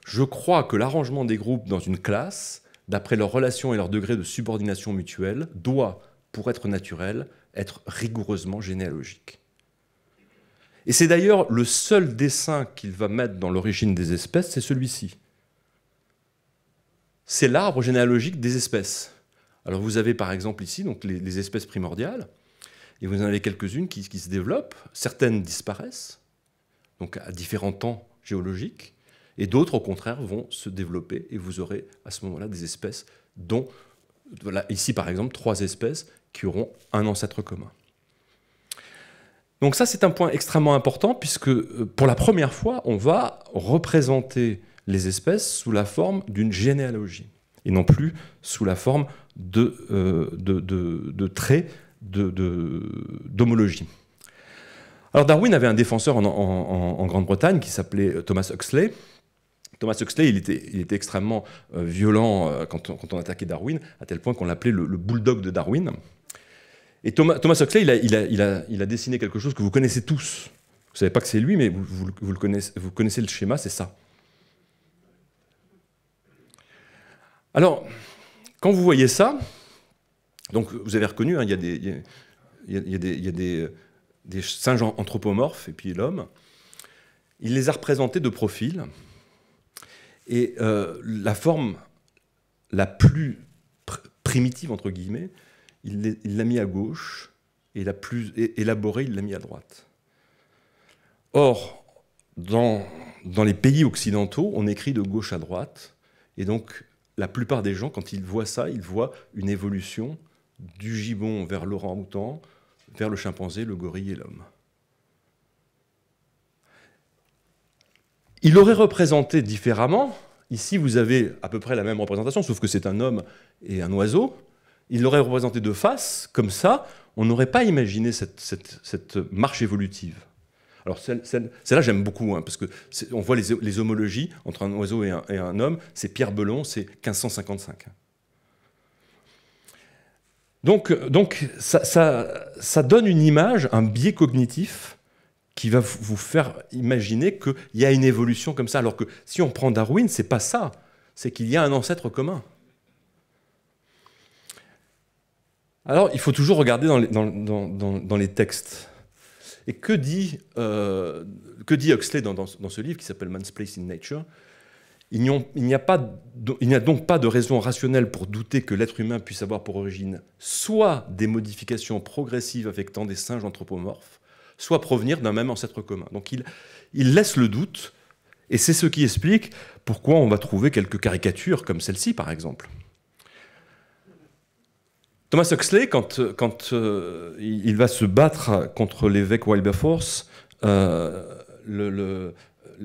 Je crois que l'arrangement des groupes dans une classe, d'après leurs relations et leur degré de subordination mutuelle, doit, pour être naturel, être rigoureusement généalogique. Et c'est d'ailleurs le seul dessin qu'il va mettre dans l'origine des espèces, c'est celui-ci c'est l'arbre généalogique des espèces. Alors vous avez par exemple ici donc les, espèces primordiales, et vous en avez quelques-unes qui, qui, se développent, certaines disparaissent, donc à différents temps géologiques, et d'autres au contraire vont se développer, et vous aurez à ce moment-là des espèces dont, voilà, ici par exemple, trois espèces qui auront un ancêtre commun. Donc ça c'est un point extrêmement important puisque euh, pour la première fois on va représenter les espèces sous la forme d'une généalogie et non plus sous la forme de, euh, traits d'homologie. Alors Darwin avait un défenseur en, Grande-Bretagne qui s'appelait euh, Thomas Huxley. Thomas Huxley, il était, extrêmement euh, violent quand, on, attaquait Darwin, à tel point qu'on l'appelait le, bulldog de Darwin. Et Thomas, Huxley, il a, dessiné quelque chose que vous connaissez tous. Vous ne savez pas que c'est lui, mais vous, le connaissez, vous connaissez le schéma, c'est ça. Alors, quand vous voyez ça, donc vous avez reconnu, hein, il y a des, singes anthropomorphes et puis l'homme. Il les a représentés de profil. Et euh, la forme la plus primitive, entre guillemets, il l'a mis à gauche, et la plus élaborée, il l'a mis à droite. Or, dans, dans les pays occidentaux, on écrit de gauche à droite, et donc la plupart des gens, quand ils voient ça, ils voient une évolution du gibbon vers l'orang-outan, vers le chimpanzé, le gorille et l'homme. Il aurait représenté différemment, ici vous avez à peu près la même représentation, sauf que c'est un homme et un oiseau, il l'aurait représenté de face, comme ça, on n'aurait pas imaginé cette marche évolutive. Alors celle-là, j'aime beaucoup, hein, parce que on voit les, homologies entre un oiseau et un, homme. C'est Pierre Belon, c'est 1555. Donc, donc ça, donne une image, un biais cognitif qui va vous faire imaginer qu'il y a une évolution comme ça. Alors que si on prend Darwin, c'est pas ça. C'est qu'il y a un ancêtre commun. Alors, il faut toujours regarder dans les textes. Et que dit, euh, Huxley dans, ce livre qui s'appelle Man's Place in Nature il n'y a, donc pas de raison rationnelle pour douter que l'être humain puisse avoir pour origine soit des modifications progressives affectant des singes anthropomorphes, soit provenir d'un même ancêtre commun. Donc il laisse le doute, et c'est ce qui explique pourquoi on va trouver quelques caricatures comme celle-ci, par exemple. Thomas Huxley, quand, euh, il va se battre contre l'évêque Wilberforce, euh,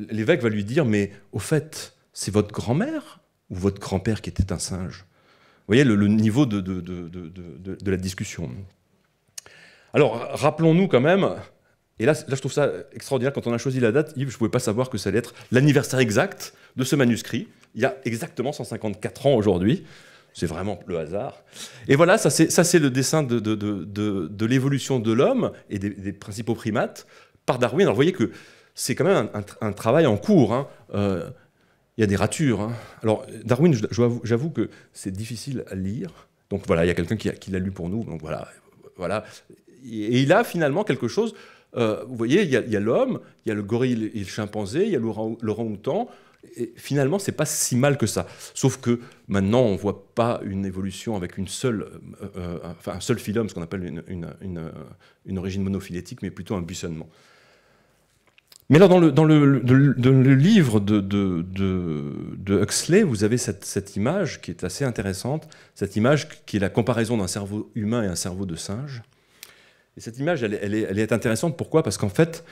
l'évêque va lui dire, mais au fait, c'est votre grand-mère ou votre grand-père qui était un singe Vous voyez le, niveau de, la discussion. Alors, rappelons-nous quand même, et là, je trouve ça extraordinaire, quand on a choisi la date, je ne pouvais pas savoir que ça allait être l'anniversaire exact de ce manuscrit, il y a exactement 154 ans aujourd'hui. C'est vraiment le hasard. Et voilà, ça c'est le dessin de, l'évolution de l'homme et des, principaux primates par Darwin. Alors vous voyez que c'est quand même un, travail en cours. Hein. Euh, il y a des ratures. Hein. Alors, Darwin, j'avoue que c'est difficile à lire. Donc voilà, il y a quelqu'un qui, l'a lu pour nous. Donc voilà, voilà. Et il a finalement quelque chose. Euh, vous voyez, il y a l'homme, il y a le gorille et le chimpanzé, il y a l'orang-outan, et finalement, c'est pas si mal que ça. Sauf que maintenant, on voit pas une évolution avec une seule, euh, euh, euh, enfin, un seul phylum, ce qu'on appelle une, une, une, origine monophylétique, mais plutôt un buissonnement. Mais alors, dans le, dans le, le livre de, de, de, Huxley, vous avez cette, cette, image qui est assez intéressante, cette image qui est la comparaison d'un cerveau humain et un cerveau de singe. Et cette image, elle, est, elle est, intéressante. Pourquoi Parce qu'en fait,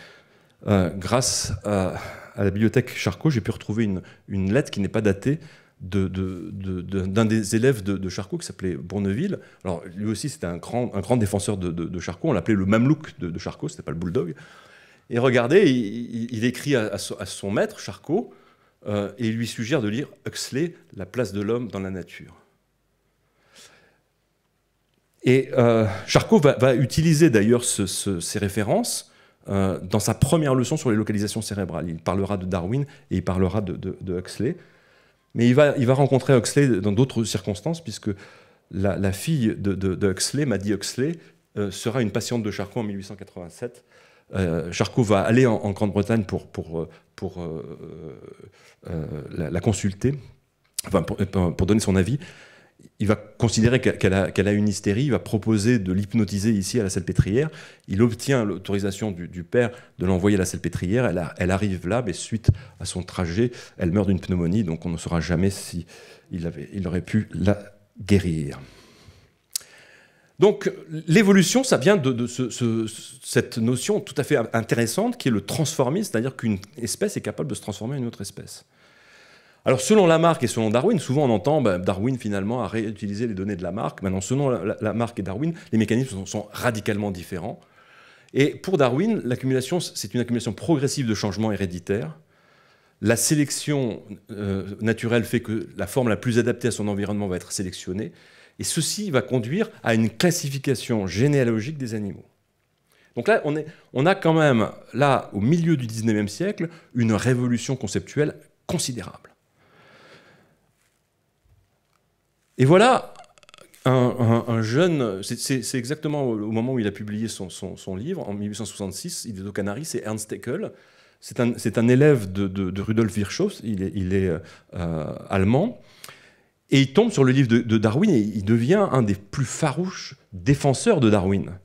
euh, grâce à, la bibliothèque Charcot, j'ai pu retrouver une, lettre qui n'est pas datée d'un des élèves de, Charcot qui s'appelait Bourneville. Alors lui aussi, c'était un grand, défenseur de, Charcot. On l'appelait le Mamelouk de, Charcot, ce n'était pas le Bulldog. Et regardez, il, écrit à, son maître, Charcot, euh, et il lui suggère de lire Huxley, La place de l'homme dans la nature. Et euh, Charcot va, utiliser d'ailleurs ces références euh, dans sa première leçon sur les localisations cérébrales. Il parlera de Darwin et il parlera de, Huxley. Mais il va, il rencontrer Huxley dans d'autres circonstances, puisque la, fille de, Huxley, Maddy Huxley, euh, sera une patiente de Charcot en 1887. Euh, Charcot va aller en, Grande-Bretagne pour, la, consulter, enfin pour, donner son avis il va considérer qu'elle a, une hystérie, il va proposer de l'hypnotiser ici à la salpêtrière. Il obtient l'autorisation du, père de l'envoyer à la salpêtrière. Elle, elle arrive là, mais suite à son trajet, elle meurt d'une pneumonie, donc on ne saura jamais si aurait pu la guérir. Donc l'évolution, ça vient de, cette notion tout à fait intéressante qui est le transformisme, c'est-à-dire qu'une espèce est capable de se transformer en une autre espèce. Alors selon Lamarck et selon Darwin, souvent on entend bah, Darwin finalement a réutilisé les données de Lamarck. Maintenant, selon Lamarck et Darwin, les mécanismes sont, radicalement différents. Et pour Darwin, l'accumulation, c'est une accumulation progressive de changements héréditaires. La sélection euh, naturelle fait que la forme la plus adaptée à son environnement va être sélectionnée. Et ceci va conduire à une classification généalogique des animaux. Donc là, on, on a quand même, là, au milieu du 19e siècle, une révolution conceptuelle considérable. Et voilà un, jeune, c'est exactement au moment où il a publié son, livre, en 1866, il est aux Canaries, c'est Ernst Haeckel. C'est un, un, élève de, Rudolf Virchow, il est, il est euh, allemand. Et il tombe sur le livre de, Darwin et il devient un des plus farouches défenseurs de Darwin.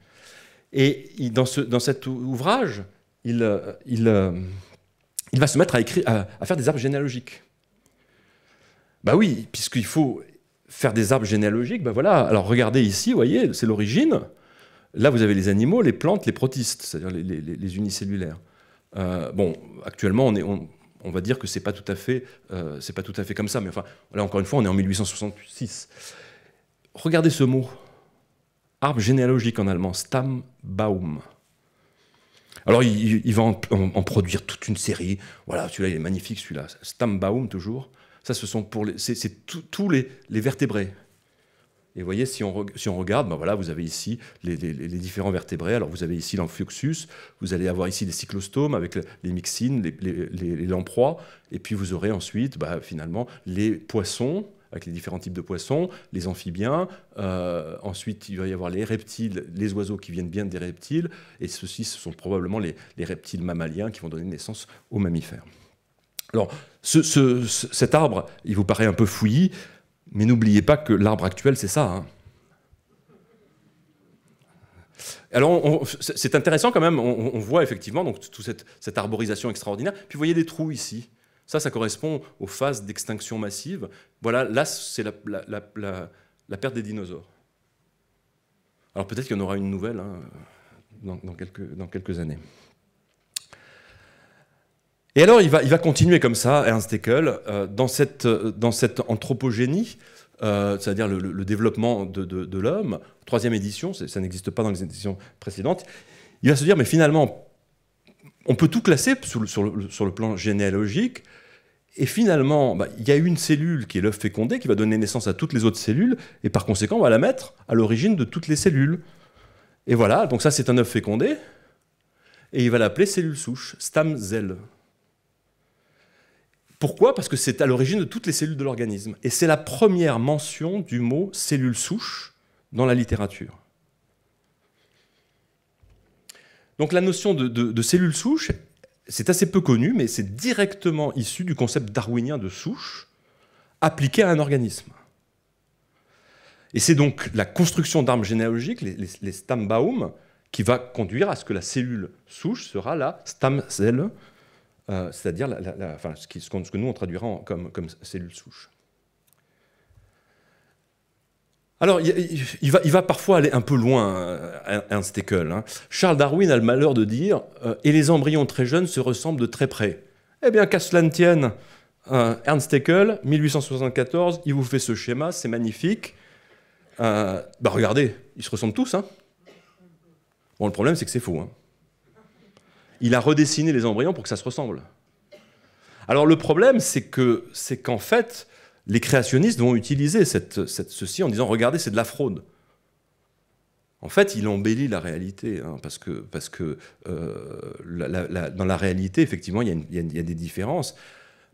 Et dans, ce, dans cet ouvrage, il, euh, euh, il, va se mettre à, écrire, faire des arbres généalogiques. Bah oui, puisqu'il faut faire des arbres généalogiques, ben voilà. Alors regardez ici, voyez, c'est l'origine. Là, vous avez les animaux, les plantes, les protistes, c'est-à-dire les, unicellulaires. Euh, bon, actuellement, on, va dire que c'est pas euh, pas tout à fait comme ça. Mais enfin, là encore une fois, on est en 1866. Regardez ce mot, arbre généalogique en allemand, Stammbaum. Alors, il, va en, produire toute une série. Voilà, celui-là, il est magnifique, celui-là. Stammbaum, toujours. Ça, ce sont pour les, c'est tous les, vertébrés. Et vous voyez, si on, regarde, ben voilà, vous avez ici les, différents vertébrés. Alors, vous avez ici l'amphioxus, vous allez avoir ici les cyclostomes avec les myxines, les, lamproies, et puis vous aurez ensuite, bah, finalement, les poissons, avec les différents types de poissons, les amphibiens. Euh, ensuite, il va y avoir les reptiles, les oiseaux qui viennent bien des reptiles, et ceux-ci, ce sont probablement les reptiles mammaliens qui vont donner naissance aux mammifères. Alors, cet arbre, il vous paraît un peu fouillis, mais n'oubliez pas que l'arbre actuel, c'est ça. Hein. Alors, c'est intéressant quand même, on, voit effectivement donc, toute cette, arborisation extraordinaire. Puis vous voyez des trous ici. Ça, ça correspond aux phases d'extinction massive. Voilà, là, c'est la, perte des dinosaures. Alors peut-être qu'il y en aura une nouvelle hein, dans quelques années. Et alors, il va, il va continuer comme ça, Ernst Haeckel, euh, dans, cette, euh, dans cette anthropogénie, euh, c'est-à-dire le, développement de, de, l'homme, troisième édition, ça n'existe pas dans les éditions précédentes, il va se dire, mais finalement, on peut tout classer sur le, sur le plan généalogique, et finalement, bah, il y a une cellule qui est l'œuf fécondé, qui va donner naissance à toutes les autres cellules, et par conséquent, on va la mettre à l'origine de toutes les cellules. Et voilà, donc ça c'est un œuf fécondé, et il va l'appeler cellule souche, stem pourquoi Parce que c'est à l'origine de toutes les cellules de l'organisme. Et c'est la première mention du mot cellule souche dans la littérature. Donc la notion de, cellule souche, c'est assez peu connu, mais c'est directement issu du concept darwinien de souche appliqué à un organisme. Et c'est donc la construction d'armes généalogiques, les, les, qui va conduire à ce que la cellule souche sera la stamcelle euh, c'est-à-dire ce, que, nous on traduira comme, comme cellule souche. Alors, il, va, parfois aller un peu loin, euh, Ernst Haeckel. Hein. Charles Darwin a le malheur de dire euh, Et les embryons très jeunes se ressemblent de très près. Eh bien, qu'à cela ne tienne, Ernst Haeckel, 1874, il vous fait ce schéma, c'est magnifique. Bah, regardez, ils se ressemblent tous. Hein. Bon, le problème, c'est que c'est faux. Hein il a redessiné les embryons pour que ça se ressemble. Alors le problème, c'est que c'est qu'en fait, les créationnistes vont utiliser ceci en disant regardez, c'est de la fraude. En fait, il embellit la réalité, hein, parce que, parce que euh, dans la réalité, effectivement, il y, il y, a des différences.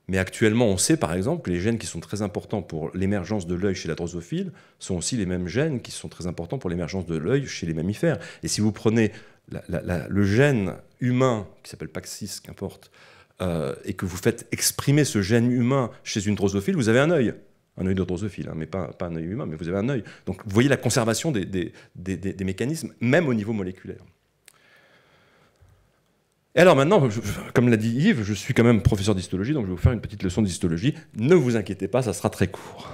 Mais actuellement, on sait par exemple que les gènes qui sont très importants pour l'émergence de l'œil chez la drosophile sont aussi les mêmes gènes qui sont très importants pour l'émergence de l'œil chez les mammifères. Et si vous prenez le gène humain qui s'appelle Paxis, qu'importe, euh, et que vous faites exprimer ce gène humain chez une drosophile, vous avez un œil. Un œil de drosophile, hein, mais pas, un œil humain, mais vous avez un œil. Donc vous voyez la conservation des, mécanismes, même au niveau moléculaire. Et alors maintenant, comme l'a dit Yves, je suis quand même professeur d'histologie, donc je vais vous faire une petite leçon d'histologie. Ne vous inquiétez pas, ça sera très court.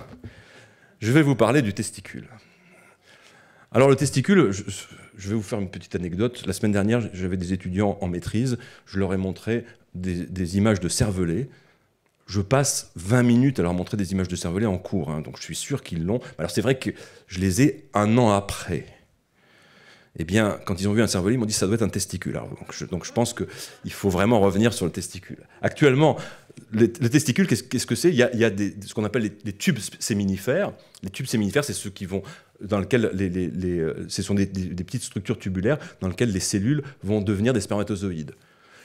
Je vais vous parler du testicule. Alors le testicule, je, vais vous faire une petite anecdote. La semaine dernière, j'avais des étudiants en maîtrise, je leur ai montré des, images de cervelets. Je passe 20 minutes à leur montrer des images de cervelets en cours, hein, donc je suis sûr qu'ils l'ont. Alors c'est vrai que je les ai un an après. Eh bien, quand ils ont vu un cervelet, ils m'ont dit ça doit être un testicule. donc je pense qu'il faut vraiment revenir sur le testicule. Actuellement, les, testicules, qu'est-ce que c'est Il y a, ce qu'on appelle les, tubes séminifères. Les tubes séminifères, c'est ceux qui vont dans lesquels euh, ce sont des, petites structures tubulaires dans lesquelles les cellules vont devenir des spermatozoïdes.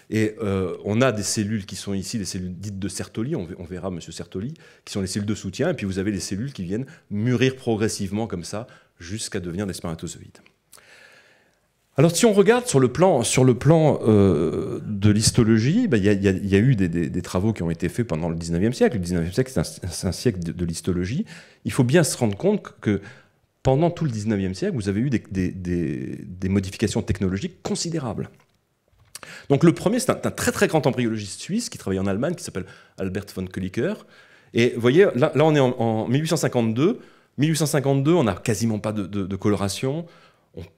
Et euh, on a des cellules qui sont ici, des cellules dites de Sertoli, on, on verra M. Sertoli, qui sont les cellules de soutien, et puis vous avez les cellules qui viennent mûrir progressivement comme ça jusqu'à devenir des spermatozoïdes. Alors si on regarde sur le plan, sur le plan euh, de l'histologie, bah, il y, a eu des, travaux qui ont été faits pendant le 19e siècle. Le 19e siècle, c'est un, siècle de, l'histologie. Il faut bien se rendre compte que pendant tout le 19e siècle, vous avez eu des, modifications technologiques considérables. Donc le premier, c'est un, très très grand embryologiste suisse qui travaille en Allemagne, qui s'appelle Albert von Kolliker. Et vous voyez, là, on est en, 1852. 1852, on n'a quasiment pas de coloration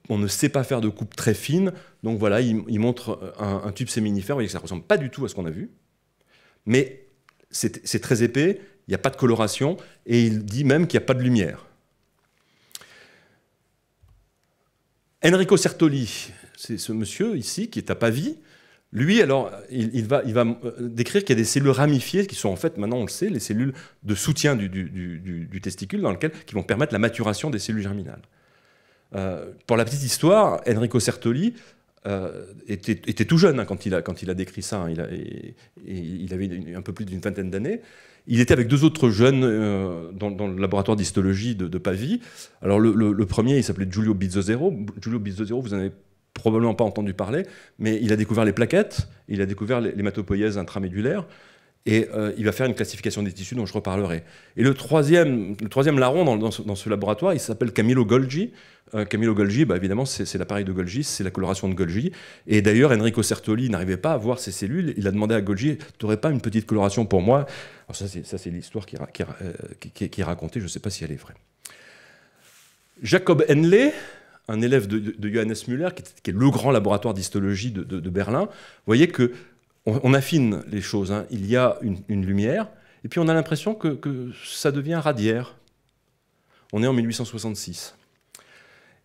on, ne sait pas faire de coupe très fine. Donc voilà, il, montre un, tube séminifère. Vous voyez que ça ressemble pas du tout à ce qu'on a vu. Mais c'est très épais, il n'y a pas de coloration, et il dit même qu'il n'y a pas de lumière. Enrico Sertoli, c'est ce monsieur ici qui est à Pavie. Lui, alors, il, va, euh, décrire qu'il y a des cellules ramifiées qui sont en fait, maintenant on le sait, les cellules de soutien du, du testicule dans lequel, qui vont permettre la maturation des cellules germinales. Euh, pour la petite histoire, Enrico Sertoli euh, était, tout jeune hein, quand, il a, décrit ça. Hein. il, il, avait un peu plus d'une vingtaine d'années. Il était avec deux autres jeunes euh, dans, le laboratoire d'histologie de, Pavie. Alors le, premier, il s'appelait Giulio Bizzozero. Giulio Bizzozero, vous en avez probablement pas entendu parler, mais il a découvert les plaquettes, il a découvert l'hématopoïèse intramédulaire. Et euh, il va faire une classification des tissus dont je reparlerai. Et le troisième, le troisième larron dans, dans, ce, laboratoire, il s'appelle Camillo Golgi. Euh, camilo Camillo Golgi, bah, évidemment, c'est l'appareil de Golgi, c'est la coloration de Golgi. Et d'ailleurs, Enrico Sertoli n'arrivait pas à voir ses cellules. Il a demandé à Golgi, Tu n'aurais pas une petite coloration pour moi Alors ça, c'est l'histoire euh, qui, qui, qui, est racontée, je ne sais pas si elle est vraie. Jacob Henley, un élève de, Johannes Müller, qui, est, le grand laboratoire d'histologie de, de, Berlin, voyait que on, affine les choses. Hein. Il y a une, lumière, et puis on a l'impression que, ça devient radiaire. On est en 1866.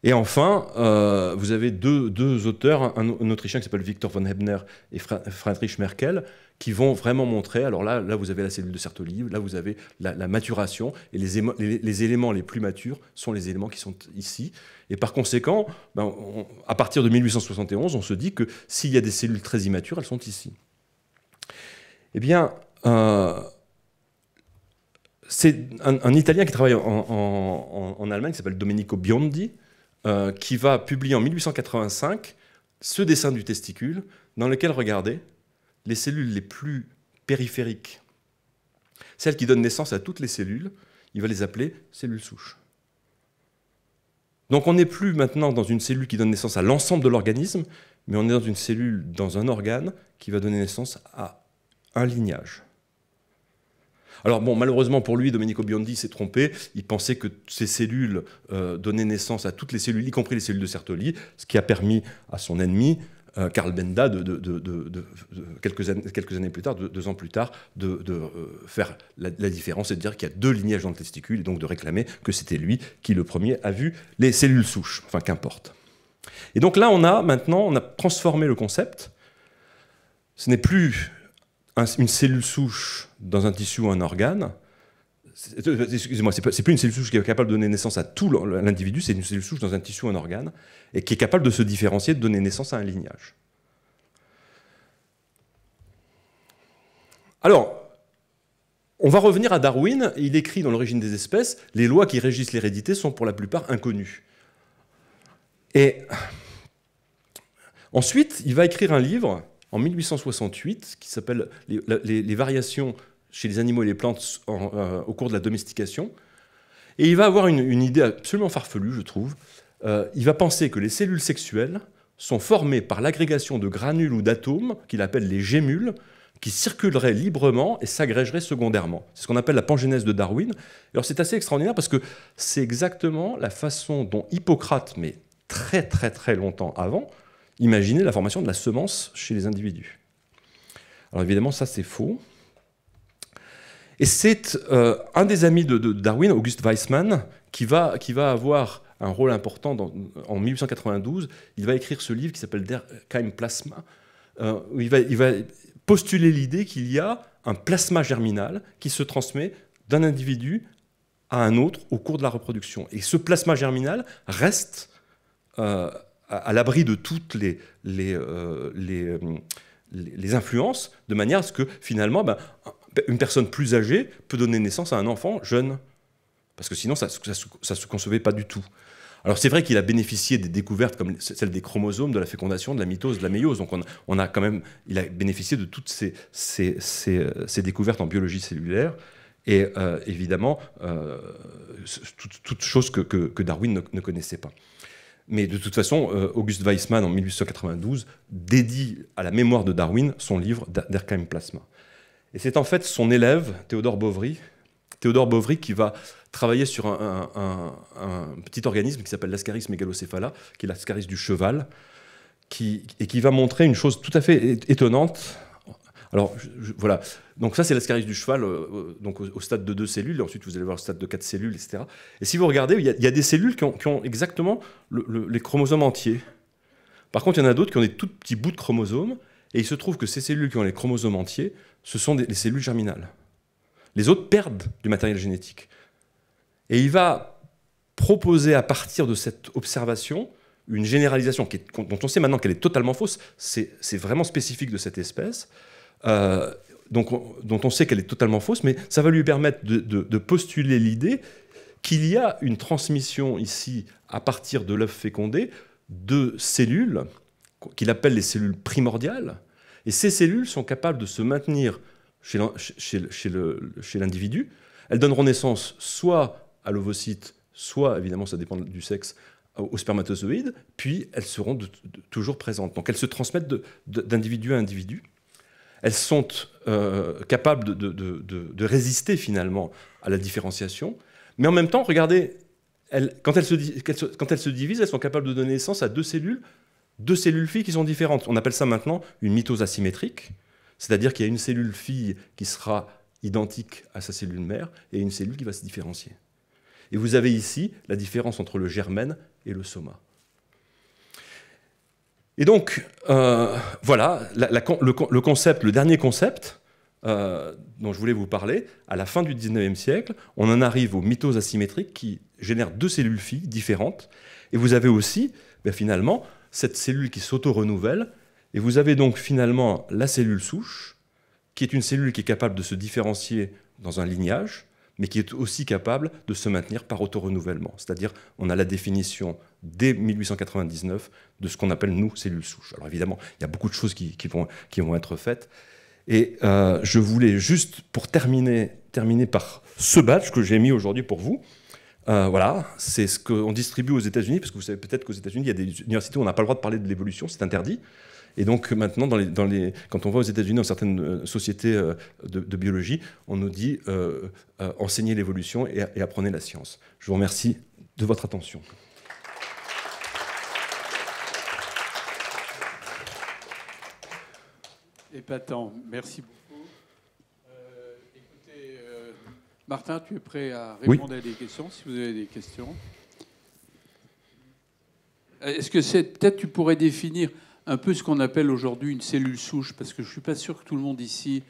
Et enfin, euh, vous avez deux, auteurs, un, Autrichien qui s'appelle Victor von Hebner et Friedrich Merkel, qui vont vraiment montrer, alors là, vous avez la cellule de Sertoli, là vous avez la, maturation, et les, éléments les plus matures sont les éléments qui sont ici. Et par conséquent, ben, à partir de 1871, on se dit que s'il y a des cellules très immatures, elles sont ici. Eh bien, euh, c'est un, Italien qui travaille en, Allemagne, qui s'appelle Domenico Biondi, euh, qui va publier en 1885 ce dessin du testicule, dans lequel, regardez, les cellules les plus périphériques, celles qui donnent naissance à toutes les cellules, il va les appeler cellules souches. Donc on n'est plus maintenant dans une cellule qui donne naissance à l'ensemble de l'organisme, mais on est dans une cellule, dans un organe qui va donner naissance à un lignage. Alors bon, malheureusement pour lui, Domenico Biondi s'est trompé. Il pensait que ces cellules euh, donnaient naissance à toutes les cellules, y compris les cellules de Sertoli, ce qui a permis à son ennemi, Karl euh, Benda, quelques, années, plus tard, deux ans plus tard, de, euh, faire la, la, différence et de dire qu'il y a deux lignages dans le testicule, et donc de réclamer que c'était lui qui le premier a vu les cellules souches. Enfin, qu'importe. Et donc là, on a maintenant, on a transformé le concept. Ce n'est plus une cellule souche dans un tissu ou un organe, euh, excusez-moi, ce n'est plus une cellule souche qui est capable de donner naissance à tout l'individu, c'est une cellule souche dans un tissu ou un organe, et qui est capable de se différencier, de donner naissance à un lignage. Alors, on va revenir à Darwin, il écrit dans l'origine des espèces, les lois qui régissent l'hérédité sont pour la plupart inconnues. Et ensuite, il va écrire un livre en 1868 qui s'appelle les, variations chez les animaux et les plantes euh, au cours de la domestication. Et il va avoir une, idée absolument farfelue, je trouve. Euh, il va penser que les cellules sexuelles sont formées par l'agrégation de granules ou d'atomes, qu'il appelle les gémules, qui circuleraient librement et s'agrégeraient secondairement. C'est ce qu'on appelle la pangénèse de Darwin. Alors c'est assez extraordinaire parce que c'est exactement la façon dont Hippocrate, mais très très très longtemps avant, imaginer la formation de la semence chez les individus. Alors évidemment, ça c'est faux. Et c'est euh, un des amis de, Darwin, Auguste Weissmann, qui va, qui va avoir un rôle important en 1892. Il va écrire ce livre qui s'appelle Der plasma euh, il va, il va postuler l'idée qu'il y a un plasma germinal qui se transmet d'un individu à un autre au cours de la reproduction. Et ce plasma germinal reste euh, à, l'abri de toutes les, euh, euh, les, les, influences, de manière à ce que finalement, ben, une personne plus âgée peut donner naissance à un enfant jeune. Parce que sinon, ça ne se concevait pas du tout. Alors c'est vrai qu'il a bénéficié des découvertes comme celle des chromosomes, de la fécondation, de la mitose, de la méiose. Donc on, a quand même, il a bénéficié de toutes ces, euh, découvertes en biologie cellulaire. Et évidemment, toutes choses que, Darwin ne connaissait pas. Mais de toute façon, euh, August Weissmann, en 1892, dédie à la mémoire de Darwin son livre Derkheim Plasma. Et c'est en fait son élève, Théodore Bovry, Théodore qui va travailler sur un, petit organisme qui s'appelle l'ascaris megalocéphala, qui est l'ascaris du cheval, et qui va montrer une chose tout à fait étonnante alors voilà, donc ça c'est l'ascaris du cheval, euh, euh, donc au, stade de deux cellules, ensuite vous allez voir le stade de quatre cellules, etc. Et si vous regardez, il y, a, des cellules qui ont, exactement les chromosomes entiers. Par contre, il y en a d'autres qui ont des tout petits bouts de chromosomes, et il se trouve que ces cellules qui ont les chromosomes entiers, ce sont des, les cellules germinales. Les autres perdent du matériel génétique. Et il va proposer à partir de cette observation une généralisation dont on sait maintenant qu'elle est totalement fausse, c'est vraiment spécifique de cette espèce, euh, donc dont on sait qu'elle est totalement fausse, mais ça va lui permettre de, postuler l'idée qu'il y a une transmission ici à partir de l'œuf fécondé de cellules qu'il appelle les cellules primordiales. Et ces cellules sont capables de se maintenir chez l'individu. Elles donneront naissance soit à l'ovocyte, soit, évidemment, ça dépend du sexe, au spermatozoïdes, puis elles seront toujours présentes. Donc elles se transmettent d'individu à individu elles sont euh, capables de, résister finalement à la différenciation. Mais en même temps, regardez, quand, elles se, divisent, elles sont capables de donner naissance à deux cellules, deux cellules filles qui sont différentes. On appelle ça maintenant une mitose asymétrique, c'est-à-dire qu'il y a une cellule fille qui sera identique à sa cellule mère et une cellule qui va se différencier. Et vous avez ici la différence entre le germaine et le soma. Et donc, euh, voilà, le, concept, le dernier concept euh, dont je voulais vous parler, à la fin du 19e siècle, on en arrive aux mitoses asymétriques qui génèrent deux cellules filles différentes. Et vous avez aussi, ben, finalement, cette cellule qui s'auto-renouvelle. Et vous avez donc finalement la cellule souche, qui est une cellule qui est capable de se différencier dans un lignage, mais qui est aussi capable de se maintenir par auto-renouvellement. C'est-à-dire, on a la définition dès 1899 de ce qu'on appelle nous cellules souches. Alors évidemment, il y a beaucoup de choses qui, vont, être faites. Et euh, je voulais juste, pour terminer, terminer par ce badge que j'ai mis aujourd'hui pour vous. Euh, voilà, c'est ce qu'on distribue aux États-Unis, parce que vous savez peut-être qu'aux États-Unis, il y a des universités où on n'a pas le droit de parler de l'évolution, c'est interdit. Et donc maintenant, quand on va aux États-Unis, dans certaines euh, sociétés de, biologie, on nous dit euh, enseignez l'évolution et apprenez la science. Je vous remercie de votre attention. Épatant. Merci beaucoup. Euh, écoutez, euh, Martin, tu es prêt à répondre à des questions, si vous avez des questions euh, Est-ce que c'est peut-être tu pourrais définir un peu ce qu'on appelle aujourd'hui une cellule souche, parce que je ne suis pas sûr que tout le monde ici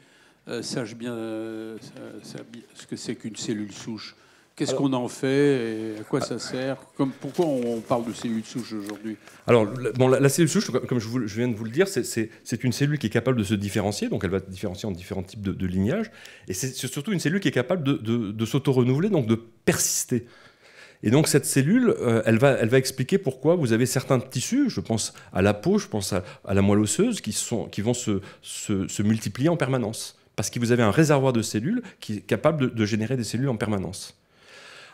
sache bien ce que c'est qu'une cellule souche. Qu'est-ce qu'on en fait et à quoi ça sert Comme, Pourquoi on parle de cellules souches aujourd'hui Alors, bon, la, cellule souche, comme je, viens de vous le dire, c'est une cellule qui est capable de se différencier, donc elle va se différencier en différents types de, lignages, et c'est surtout une cellule qui est capable de, s'auto-renouveler, donc de persister. Et donc cette cellule, euh, elle, va, elle va expliquer pourquoi vous avez certains tissus, je pense à la peau, je pense à, la moelle osseuse, qui, sont, qui vont se, se, multiplier en permanence. Parce que vous avez un réservoir de cellules qui est capable de générer des cellules en permanence.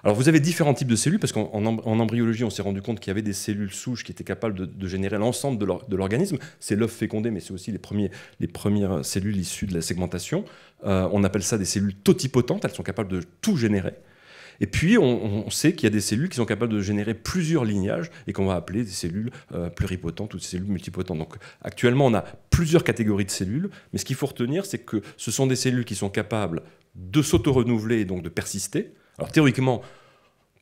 Alors vous avez différents types de cellules, parce qu'en embryologie, on s'est rendu compte qu'il y avait des cellules souches qui étaient capables de, générer l'ensemble de l'organisme. C'est l'œuf fécondé, mais c'est aussi les, premières cellules issues de la segmentation. Euh, on appelle ça des cellules totipotentes, elles sont capables de tout générer. Et puis, on, sait qu'il y a des cellules qui sont capables de générer plusieurs lignages et qu'on va appeler des cellules euh, pluripotentes ou des cellules multipotentes. Donc, actuellement, on a plusieurs catégories de cellules, mais ce qu'il faut retenir, c'est que ce sont des cellules qui sont capables de s'auto-renouveler et donc de persister, alors théoriquement,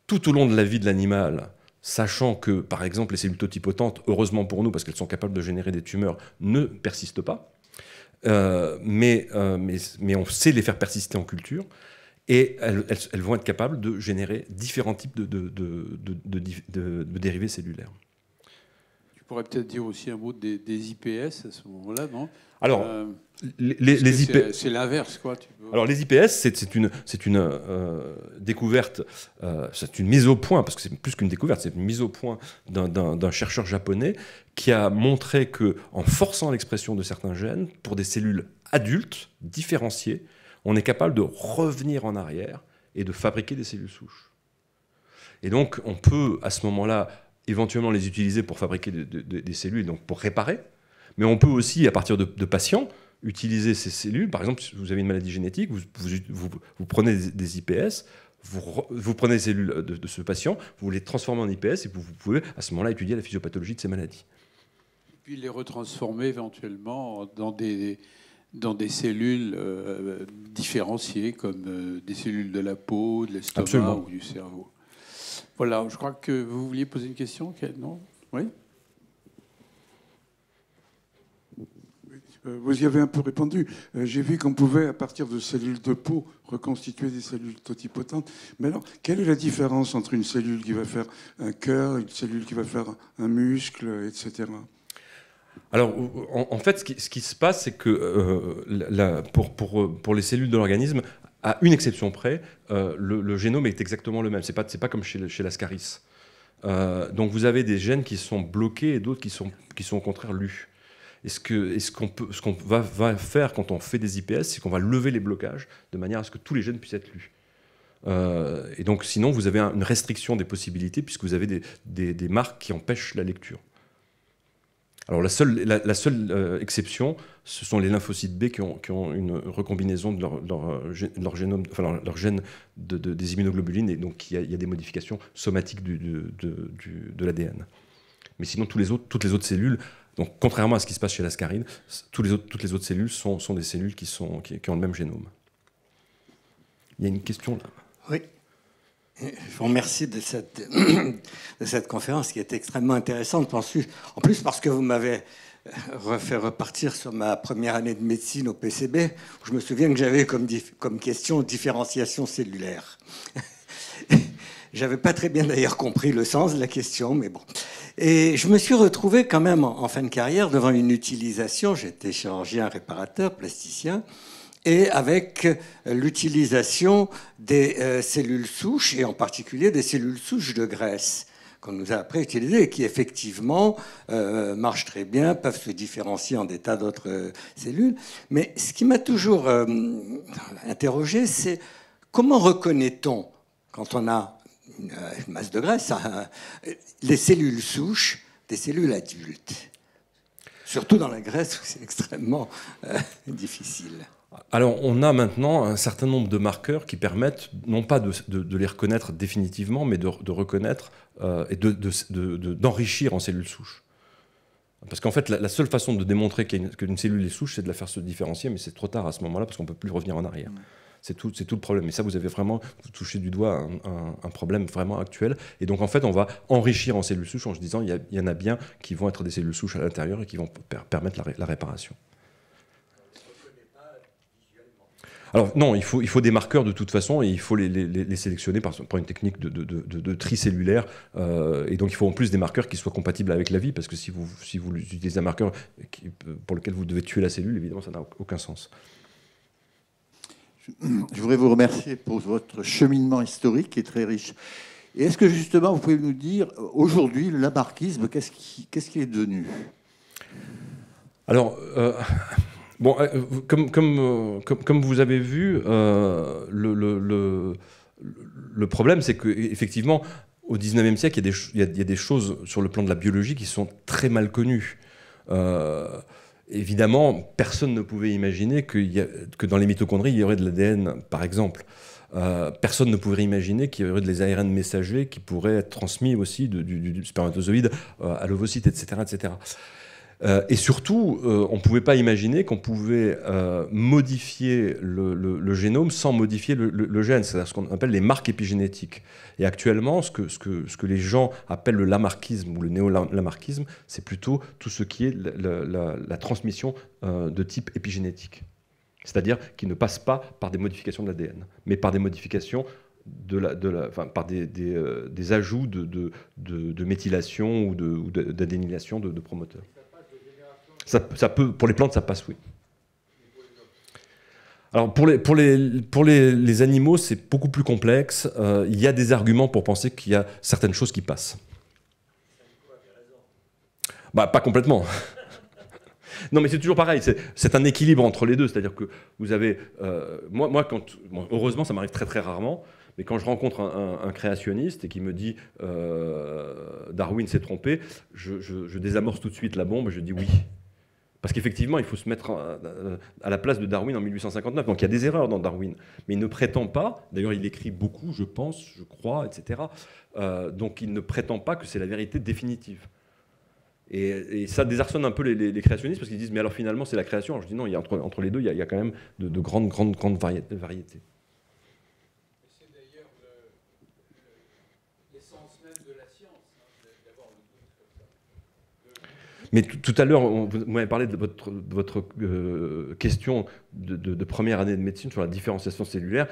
tout au long de la vie de l'animal, sachant que, par exemple, les cellules totipotentes, heureusement pour nous, parce qu'elles sont capables de générer des tumeurs, ne persistent pas, euh, euh, mais, mais, on sait les faire persister en culture, et elles, vont être capables de générer différents types de, de dérivés cellulaires pourrais peut-être dire aussi un mot des, IPS à ce moment-là, non Alors, euh, les, IPS. C'est l'inverse, quoi. Alors, les IPS, c'est une, euh, découverte, euh, c'est une mise au point, parce que c'est plus qu'une découverte, c'est une mise au point d'un chercheur japonais qui a montré que, en forçant l'expression de certains gènes, pour des cellules adultes, différenciées, on est capable de revenir en arrière et de fabriquer des cellules souches. Et donc, on peut, à ce moment-là, éventuellement les utiliser pour fabriquer des cellules, donc pour réparer. Mais on peut aussi, à partir de, patients, utiliser ces cellules. Par exemple, si vous avez une maladie génétique, vous, vous, vous, prenez des, IPS, vous, prenez les cellules de, ce patient, vous les transformez en IPS et vous, pouvez à ce moment-là étudier la physiopathologie de ces maladies. Et puis les retransformer éventuellement dans des, dans des cellules euh, différenciées comme euh, des cellules de la peau, de l'estomac ou du cerveau. Voilà, je crois que vous vouliez poser une question, non Oui euh, Vous y avez un peu répondu. Euh, j'ai vu qu'on pouvait, à partir de cellules de peau, reconstituer des cellules totipotentes. Mais alors, quelle est la différence entre une cellule qui va faire un cœur, une cellule qui va faire un muscle, etc. Alors, en, fait, ce qui, se passe, c'est que euh, pour, les cellules de l'organisme, à une exception près, euh, le, génome est exactement le même. Ce n'est pas, comme chez, chez l'ascaris. Euh, donc vous avez des gènes qui sont bloqués et d'autres qui sont, qui sont au contraire lus. Et ce qu'on peut va, va, faire quand on fait des IPS, c'est qu'on va lever les blocages de manière à ce que tous les gènes puissent être lus. Euh, et donc sinon, vous avez une restriction des possibilités puisque vous avez des marques qui empêchent la lecture. Alors la seule, la, seule euh, exception, ce sont les lymphocytes B qui ont, une recombinaison de leur, euh, génome, leur, gène de, des immunoglobulines, et donc il y, a, des modifications somatiques du, de l'ADN. Mais sinon, tous les autres, toutes les autres cellules, donc contrairement à ce qui se passe chez l'ascarine, toutes les autres cellules sont, sont des cellules qui, sont, qui ont le même génome. Il y a une question là. Oui. Je vous remercie de cette, de cette conférence qui est extrêmement intéressante, en plus parce que vous m'avez euh, refait repartir sur ma première année de médecine au PCB, je me souviens que j'avais comme, comme question différenciation cellulaire. J'avais pas très bien d'ailleurs compris le sens de la question, mais bon. Et je me suis retrouvé quand même en, en fin de carrière devant une utilisation, j'étais chirurgien réparateur, plasticien, et avec euh, l'utilisation des euh, cellules souches, et en particulier des cellules souches de graisse qu'on nous a après utilisées et qui effectivement euh, marchent très bien, peuvent se différencier en des tas d'autres cellules. Mais ce qui m'a toujours interrogé, c'est comment reconnaît-on, quand on a une, masse de graisse, hein, les cellules souches des cellules adultes Surtout dans la graisse, où c'est extrêmement difficile. Alors, on a maintenant un certain nombre de marqueurs qui permettent, non pas de, les reconnaître définitivement, mais de, reconnaître euh, et d'enrichir en cellules souches. Parce qu'en fait, la, seule façon de démontrer qu'une cellule est souche, c'est de la faire se différencier, mais c'est trop tard à ce moment-là, parce qu'on ne peut plus revenir en arrière. C'est tout, le problème. Et ça, vous avez vraiment touché du doigt un, problème vraiment actuel. Et donc, en fait, on va enrichir en cellules souches en se disant il y, en a bien qui vont être des cellules souches à l'intérieur et qui vont permettre la réparation. Alors non, il faut, il faut des marqueurs de toute façon et il faut les, sélectionner par, une technique de, de, tri cellulaire. Euh, et donc il faut en plus des marqueurs qui soient compatibles avec la vie, parce que si vous, si vous utilisez un marqueur pour lequel vous devez tuer la cellule, évidemment, ça n'a aucun sens. Je voudrais vous remercier pour votre cheminement historique qui est très riche. Et est-ce que justement, vous pouvez nous dire, aujourd'hui, le qu'est-ce qu'il est devenu Alors... Euh, euh, euh, comme, vous avez vu, euh, le, problème, c'est qu'effectivement, au XIXe e siècle, il y, a des, choses sur le plan de la biologie qui sont très mal connues. évidemment, personne ne pouvait imaginer que, dans les mitochondries, il y aurait de l'ADN, par exemple. personne ne pouvait imaginer qu'il y aurait des ARN messagers qui pourraient être transmis aussi du, du, spermatozoïde à l'ovocyte, etc., etc. Euh, et surtout, euh, on ne pouvait pas imaginer qu'on pouvait euh, modifier le, génome sans modifier le, gène, c'est-à-dire ce qu'on appelle les marques épigénétiques. Et actuellement, ce que, les gens appellent le lamarquisme ou le néo lamarquisme c'est plutôt tout ce qui est la, transmission de type épigénétique, c'est-à-dire qui ne passe pas par des modifications de l'ADN, mais par des modifications par des, ajouts de, de, de, méthylation ou d'adénylation de, promoteurs ça, peut, pour les plantes, ça passe, oui. Alors pour les, pour les, pour les, les animaux, c'est beaucoup plus complexe. Euh, il y a des arguments pour penser qu'il y a certaines choses qui passent. Bah, pas complètement. non, mais c'est toujours pareil. C'est un équilibre entre les deux. C'est-à-dire que vous avez. Euh, moi, moi, quand, heureusement, ça m'arrive très très rarement. Mais quand je rencontre un, créationniste et qui me dit euh, Darwin s'est trompé, je, je désamorce tout de suite la bombe. Je dis oui. Parce qu'effectivement, il faut se mettre euh, à la place de Darwin en 1859. Donc il y a des erreurs dans Darwin. Mais il ne prétend pas, d'ailleurs il écrit beaucoup, je pense, je crois, etc. Euh, donc il ne prétend pas que c'est la vérité définitive. Et, ça désarçonne un peu les, créationnistes parce qu'ils disent mais alors finalement c'est la création. je dis non, entre, les deux, il y a, quand même de, de grandes, grandes, grandes variétés. Mais tout à l'heure, vous m'avez parlé de votre, votre euh, question de, première année de médecine sur la différenciation cellulaire.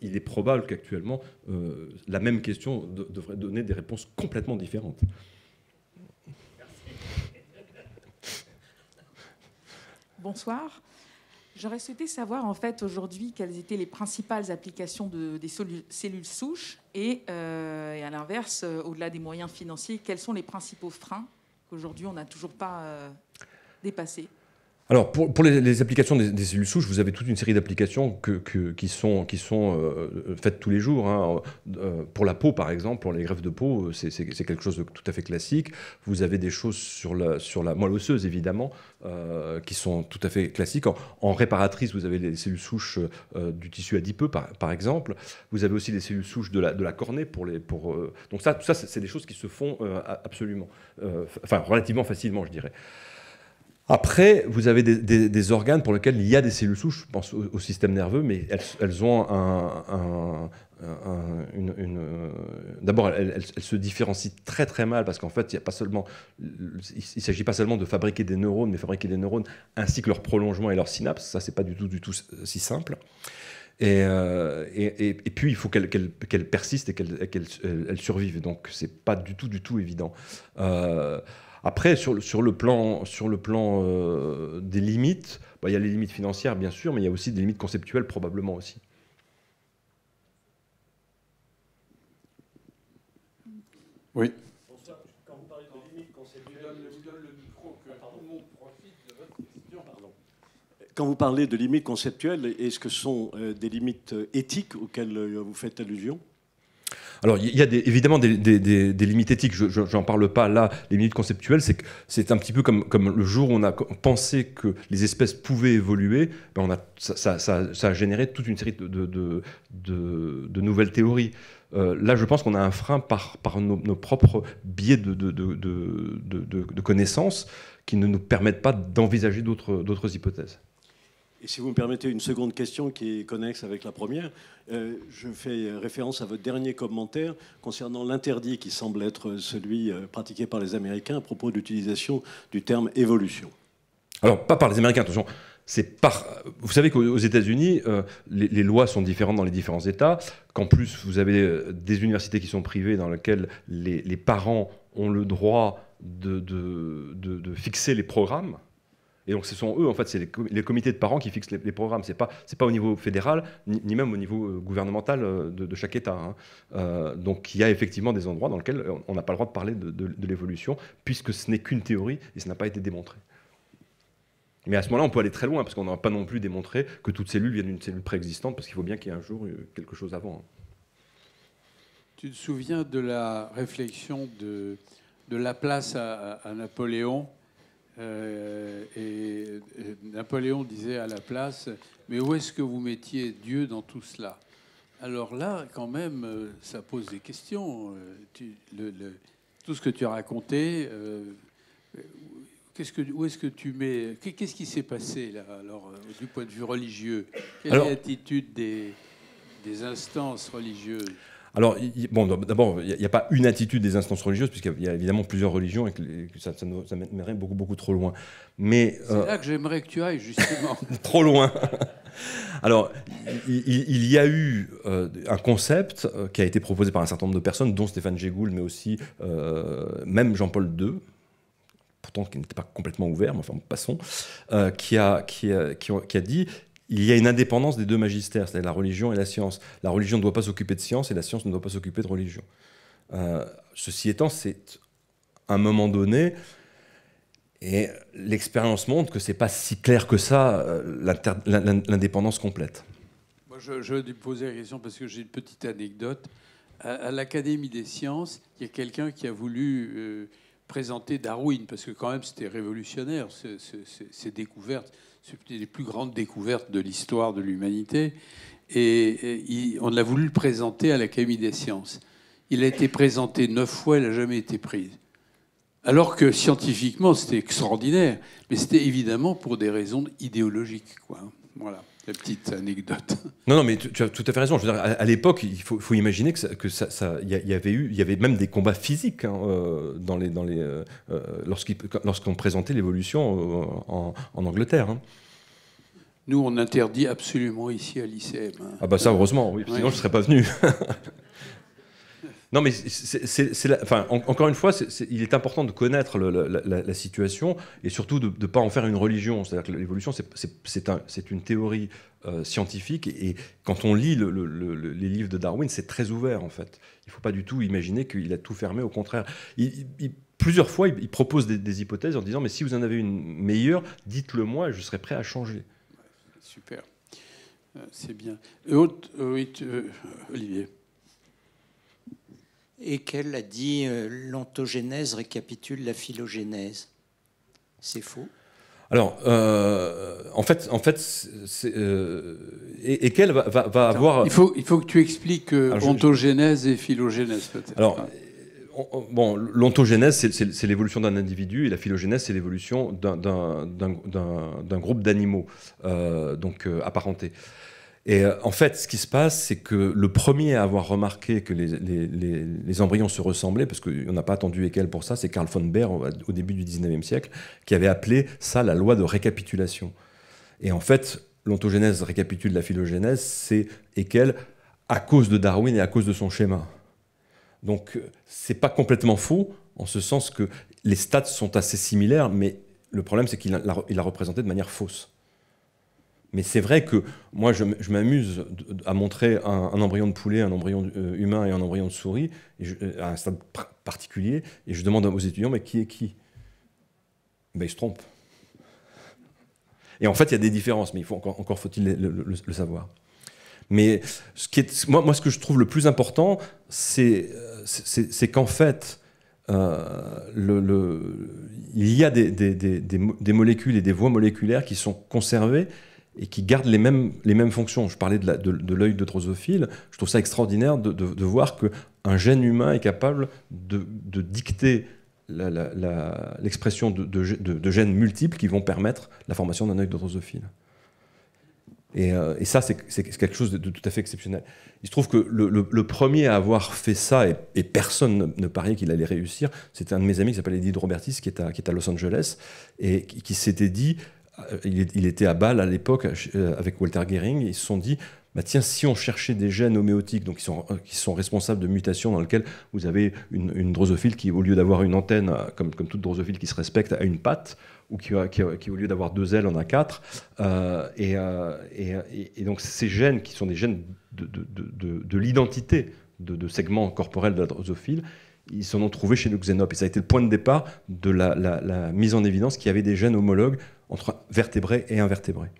Il est probable qu'actuellement, euh, la même question devrait donner des réponses complètement différentes. Bonsoir. J'aurais souhaité savoir en fait aujourd'hui quelles étaient les principales applications des cellules souches et, euh, et à l'inverse, au-delà des moyens financiers, quels sont les principaux freins Aujourd'hui, on n'a toujours pas euh, dépassé alors, pour, les, applications des, cellules souches, vous avez toute une série d'applications qui sont, euh, faites tous les jours. Hein. Euh, pour la peau, par exemple, pour les greffes de peau, euh, c'est quelque chose de tout à fait classique. Vous avez des choses sur la, moelle osseuse, évidemment, qui sont tout à fait classiques. En, réparatrice, vous avez les cellules souches du tissu adipeux, par, par, exemple. Vous avez aussi les cellules souches de la, cornée. donc ça, ça, c'est des choses qui se font absolument, enfin relativement facilement, je dirais. Après, vous avez des, organes pour lesquels il y a des cellules souches, je pense au, système nerveux, mais elles, ont un, une, euh, D'abord, elles, se différencient très très mal parce qu'en fait, il ne il s'agit pas seulement de fabriquer des neurones, mais fabriquer des neurones ainsi que leur prolongement et leur synapses. Ça, ce n'est pas du tout du tout euh, si simple. Euh, et, et, puis, il faut qu'elles persistent et qu'elles survivent. Donc, Donc, n'est pas du tout, du tout évident. Euh, après, sur, le plan, sur le plan euh, des limites, bah, il y a les limites financières, bien sûr, mais il y a aussi des limites conceptuelles, probablement aussi. Oui. Quand vous parlez de limites conceptuelles, est-ce que ce sont euh, des limites euh, éthiques auxquelles vous faites allusion alors, il y a évidemment des, limites éthiques, je n'en parle pas là. Les limites conceptuelles, c'est un petit peu comme, le jour où on a pensé que les espèces pouvaient évoluer, ben, ça, a généré toute une série de, nouvelles théories. Euh, là, je pense qu'on a un frein par, nos, propres biais de, de, de, connaissances qui ne nous permettent pas d'envisager d'autres hypothèses. Et si vous me permettez une seconde question qui est connexe avec la première, euh, je fais référence à votre dernier commentaire concernant l'interdit qui semble être celui euh, pratiqué par les Américains à propos d'utilisation du terme évolution. Alors, pas par les Américains, attention. C'est par. Vous savez qu'aux États-Unis, euh, les, lois sont différentes dans les différents États. Qu'en plus, vous avez des universités qui sont privées dans lesquelles les, parents ont le droit de, de, de fixer les programmes et donc, ce sont eux, en fait, c'est les, comités de parents qui fixent les, programmes. Ce n'est pas, au niveau fédéral, ni, même au niveau euh, gouvernemental euh, de, chaque État. Hein. Euh, donc, il y a effectivement des endroits dans lesquels on n'a pas le droit de parler de, l'évolution, puisque ce n'est qu'une théorie et ce n'a pas été démontré. Mais à ce moment-là, on peut aller très loin, parce qu'on n'a pas non plus démontré que toute cellule vient d'une cellule préexistante, parce qu'il faut bien qu'il y ait un jour quelque chose avant. Hein. Tu te souviens de la réflexion de, la place à Napoléon euh, et, Napoléon disait à la place, mais où est-ce que vous mettiez Dieu dans tout cela Alors là, quand même, euh, ça pose des questions. Euh, tout ce que tu as raconté, qu'est-ce que, où est-ce que tu mets Qu'est-ce qui s'est passé là, alors, du point de vue religieux Quelle est l'attitude des, des instances religieuses alors, bon, d'abord, il n'y a, pas une attitude des instances religieuses, puisqu'il y, a évidemment plusieurs religions et que, ça, ça, beaucoup, beaucoup trop loin. Mais euh, c'est là que j'aimerais que tu ailles justement. trop loin. Alors, il, y a eu euh, un concept euh, qui a été proposé par un certain nombre de personnes, dont Stéphane Jégoul, mais aussi même Jean-Paul II, pourtant qui n'était pas complètement ouvert, mais enfin passons, qui, a, dit il y a une indépendance des deux magistères, c'est-à-dire la religion et la science. La religion ne doit pas s'occuper de science et la science ne doit pas s'occuper de religion. Euh, ceci étant, c'est un moment donné, et l'expérience montre que ce n'est pas si clair que ça, euh, l'indépendance complète. Moi, je, je vais poser la question parce que j'ai une petite anecdote. À, l'Académie des sciences, il y a quelqu'un qui a voulu euh, présenter Darwin, parce que quand même c'était révolutionnaire, ces découvertes c'est une des plus grandes découvertes de l'histoire de l'humanité. Et on l'a voulu le présenter à l'Académie des sciences. Il a été présenté neuf fois, il n'a jamais été pris. Alors que scientifiquement, c'était extraordinaire, mais c'était évidemment pour des raisons idéologiques. Quoi. Voilà, la petite anecdote. Non, non, mais tu, as tout à fait raison. Je veux dire, à, l'époque, il faut, imaginer que ça, que y, avait eu, il y avait même des combats physiques hein, euh, dans les, dans les, euh, euh, lorsqu'on présentait l'évolution en, en, Angleterre. Hein. Nous, on interdit absolument ici à l'ICM. Hein. Ah bah ça, heureusement, oui, sinon je ne serais pas venu. Non, mais c'est, encore une fois, il est important de connaître la, situation et surtout de ne pas en faire une religion. C'est-à-dire que l'évolution, c'est, une théorie euh, scientifique et, quand on lit les livres de Darwin, c'est très ouvert en fait. Il ne faut pas du tout imaginer qu'il a tout fermé. Au contraire, il, plusieurs fois, il, propose des, hypothèses en disant mais si vous en avez une meilleure, dites-le moi, je serai prêt à changer. Super, euh, c'est bien. Euh, Olivier et qu'elle a dit euh, l'ontogénèse récapitule la phylogénèse. C'est faux alors, euh, en fait, en fait, euh, et, qu'elle va, avoir. Il faut, il faut que tu expliques ontogénèse ah, et phylogénèse peut-être. Alors, bon, l'ontogénèse, c'est l'évolution d'un individu, et la phylogénèse, c'est l'évolution d'un groupe d'animaux, donc apparentés. Et euh, en fait, ce qui se passe, c'est que le premier à avoir remarqué que les, embryons se ressemblaient, parce qu'on n'a pas attendu Ekel pour ça, c'est Karl von Baer au début du 19e siècle, qui avait appelé ça la loi de récapitulation. Et en fait, l'ontogénèse récapitule la phylogénèse, c'est Ekel à cause de Darwin et à cause de son schéma. Donc, euh, c'est pas complètement faux, en ce sens que les stats sont assez similaires, mais le problème, c'est qu'il l'a représenté de manière fausse. Mais c'est vrai que moi, je, m'amuse à montrer un, embryon de poulet, un embryon euh, humain et un embryon de souris euh, à un stade particulier, et je demande aux étudiants, mais qui est qui ben, Ils se trompent. Et en fait, il y a des différences, mais encore, faut-il le, savoir. Mais ce qui est, moi, ce que je trouve le plus important, c'est euh, qu'en fait, il y a des, molécules et des voies moléculaires qui sont conservées et qui gardent les mêmes, les mêmes fonctions. Je parlais de l'œil de, de Je trouve ça extraordinaire de, de voir qu'un gène humain est capable de, dicter l'expression de, gènes multiples qui vont permettre la formation d'un œil de Et, euh, et ça, c'est quelque chose de, tout à fait exceptionnel. Il se trouve que le, premier à avoir fait ça, et, personne ne, pariait qu'il allait réussir, c'était un de mes amis qui s'appelle Eddie Robertis, qui est, à, qui est à Los Angeles, et qui s'était dit euh, il, était à Bâle à l'époque euh, avec Walter Gehring, ils se sont dit bah tiens, si on cherchait des gènes homéotiques, donc qui sont, euh, responsables de mutations dans lesquelles vous avez une, drosophile qui, au lieu d'avoir une antenne, comme, comme, toute drosophile qui se respecte, a une patte, ou qui, qui, au lieu d'avoir deux ailes en a quatre. et, donc ces gènes, qui sont des gènes de, de, de, l'identité de, segments corporels de la drosophile, ils s'en ont trouvé chez le xénope. Et ça a été le point de départ de la mise en évidence qu'il y avait des gènes homologues entre vertébrés et invertébrés.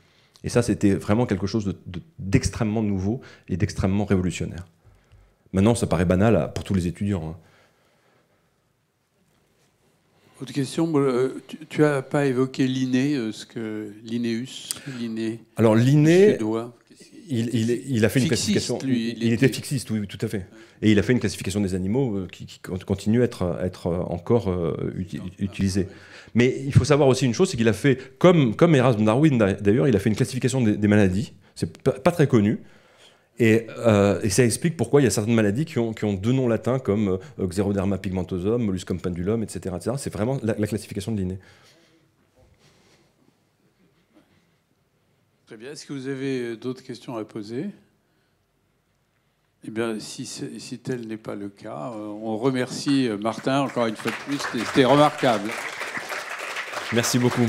Et ça, c'était vraiment quelque chose d'extrêmement nouveau et d'extrêmement révolutionnaire. Maintenant, ça paraît banal pour tous les étudiants. Hein. Autre question, euh, tu n'as pas évoqué Linné, euh, ce que Linnéus, Linné. Alors Linné, il, il, a fait une classification. il, était... fixiste, oui, tout à fait. Et il a fait une classification des animaux euh, qui, continue à être, être encore utilisée. Mais il faut savoir aussi une chose, c'est qu'il a fait, comme, comme Erasmus Darwin d'ailleurs, il a fait une classification des, maladies. C'est pas très connu. Euh, et, ça explique pourquoi il y a certaines maladies qui ont, deux noms latins comme euh, Xeroderma pigmentosum, Molluscum pendulum, etc. C'est vraiment la, classification de Linné. Très bien. Est-ce que vous avez euh, d'autres questions à poser Eh bien, si tel n'est pas le cas, on remercie Martin encore une fois de plus. C'était remarquable. Merci beaucoup.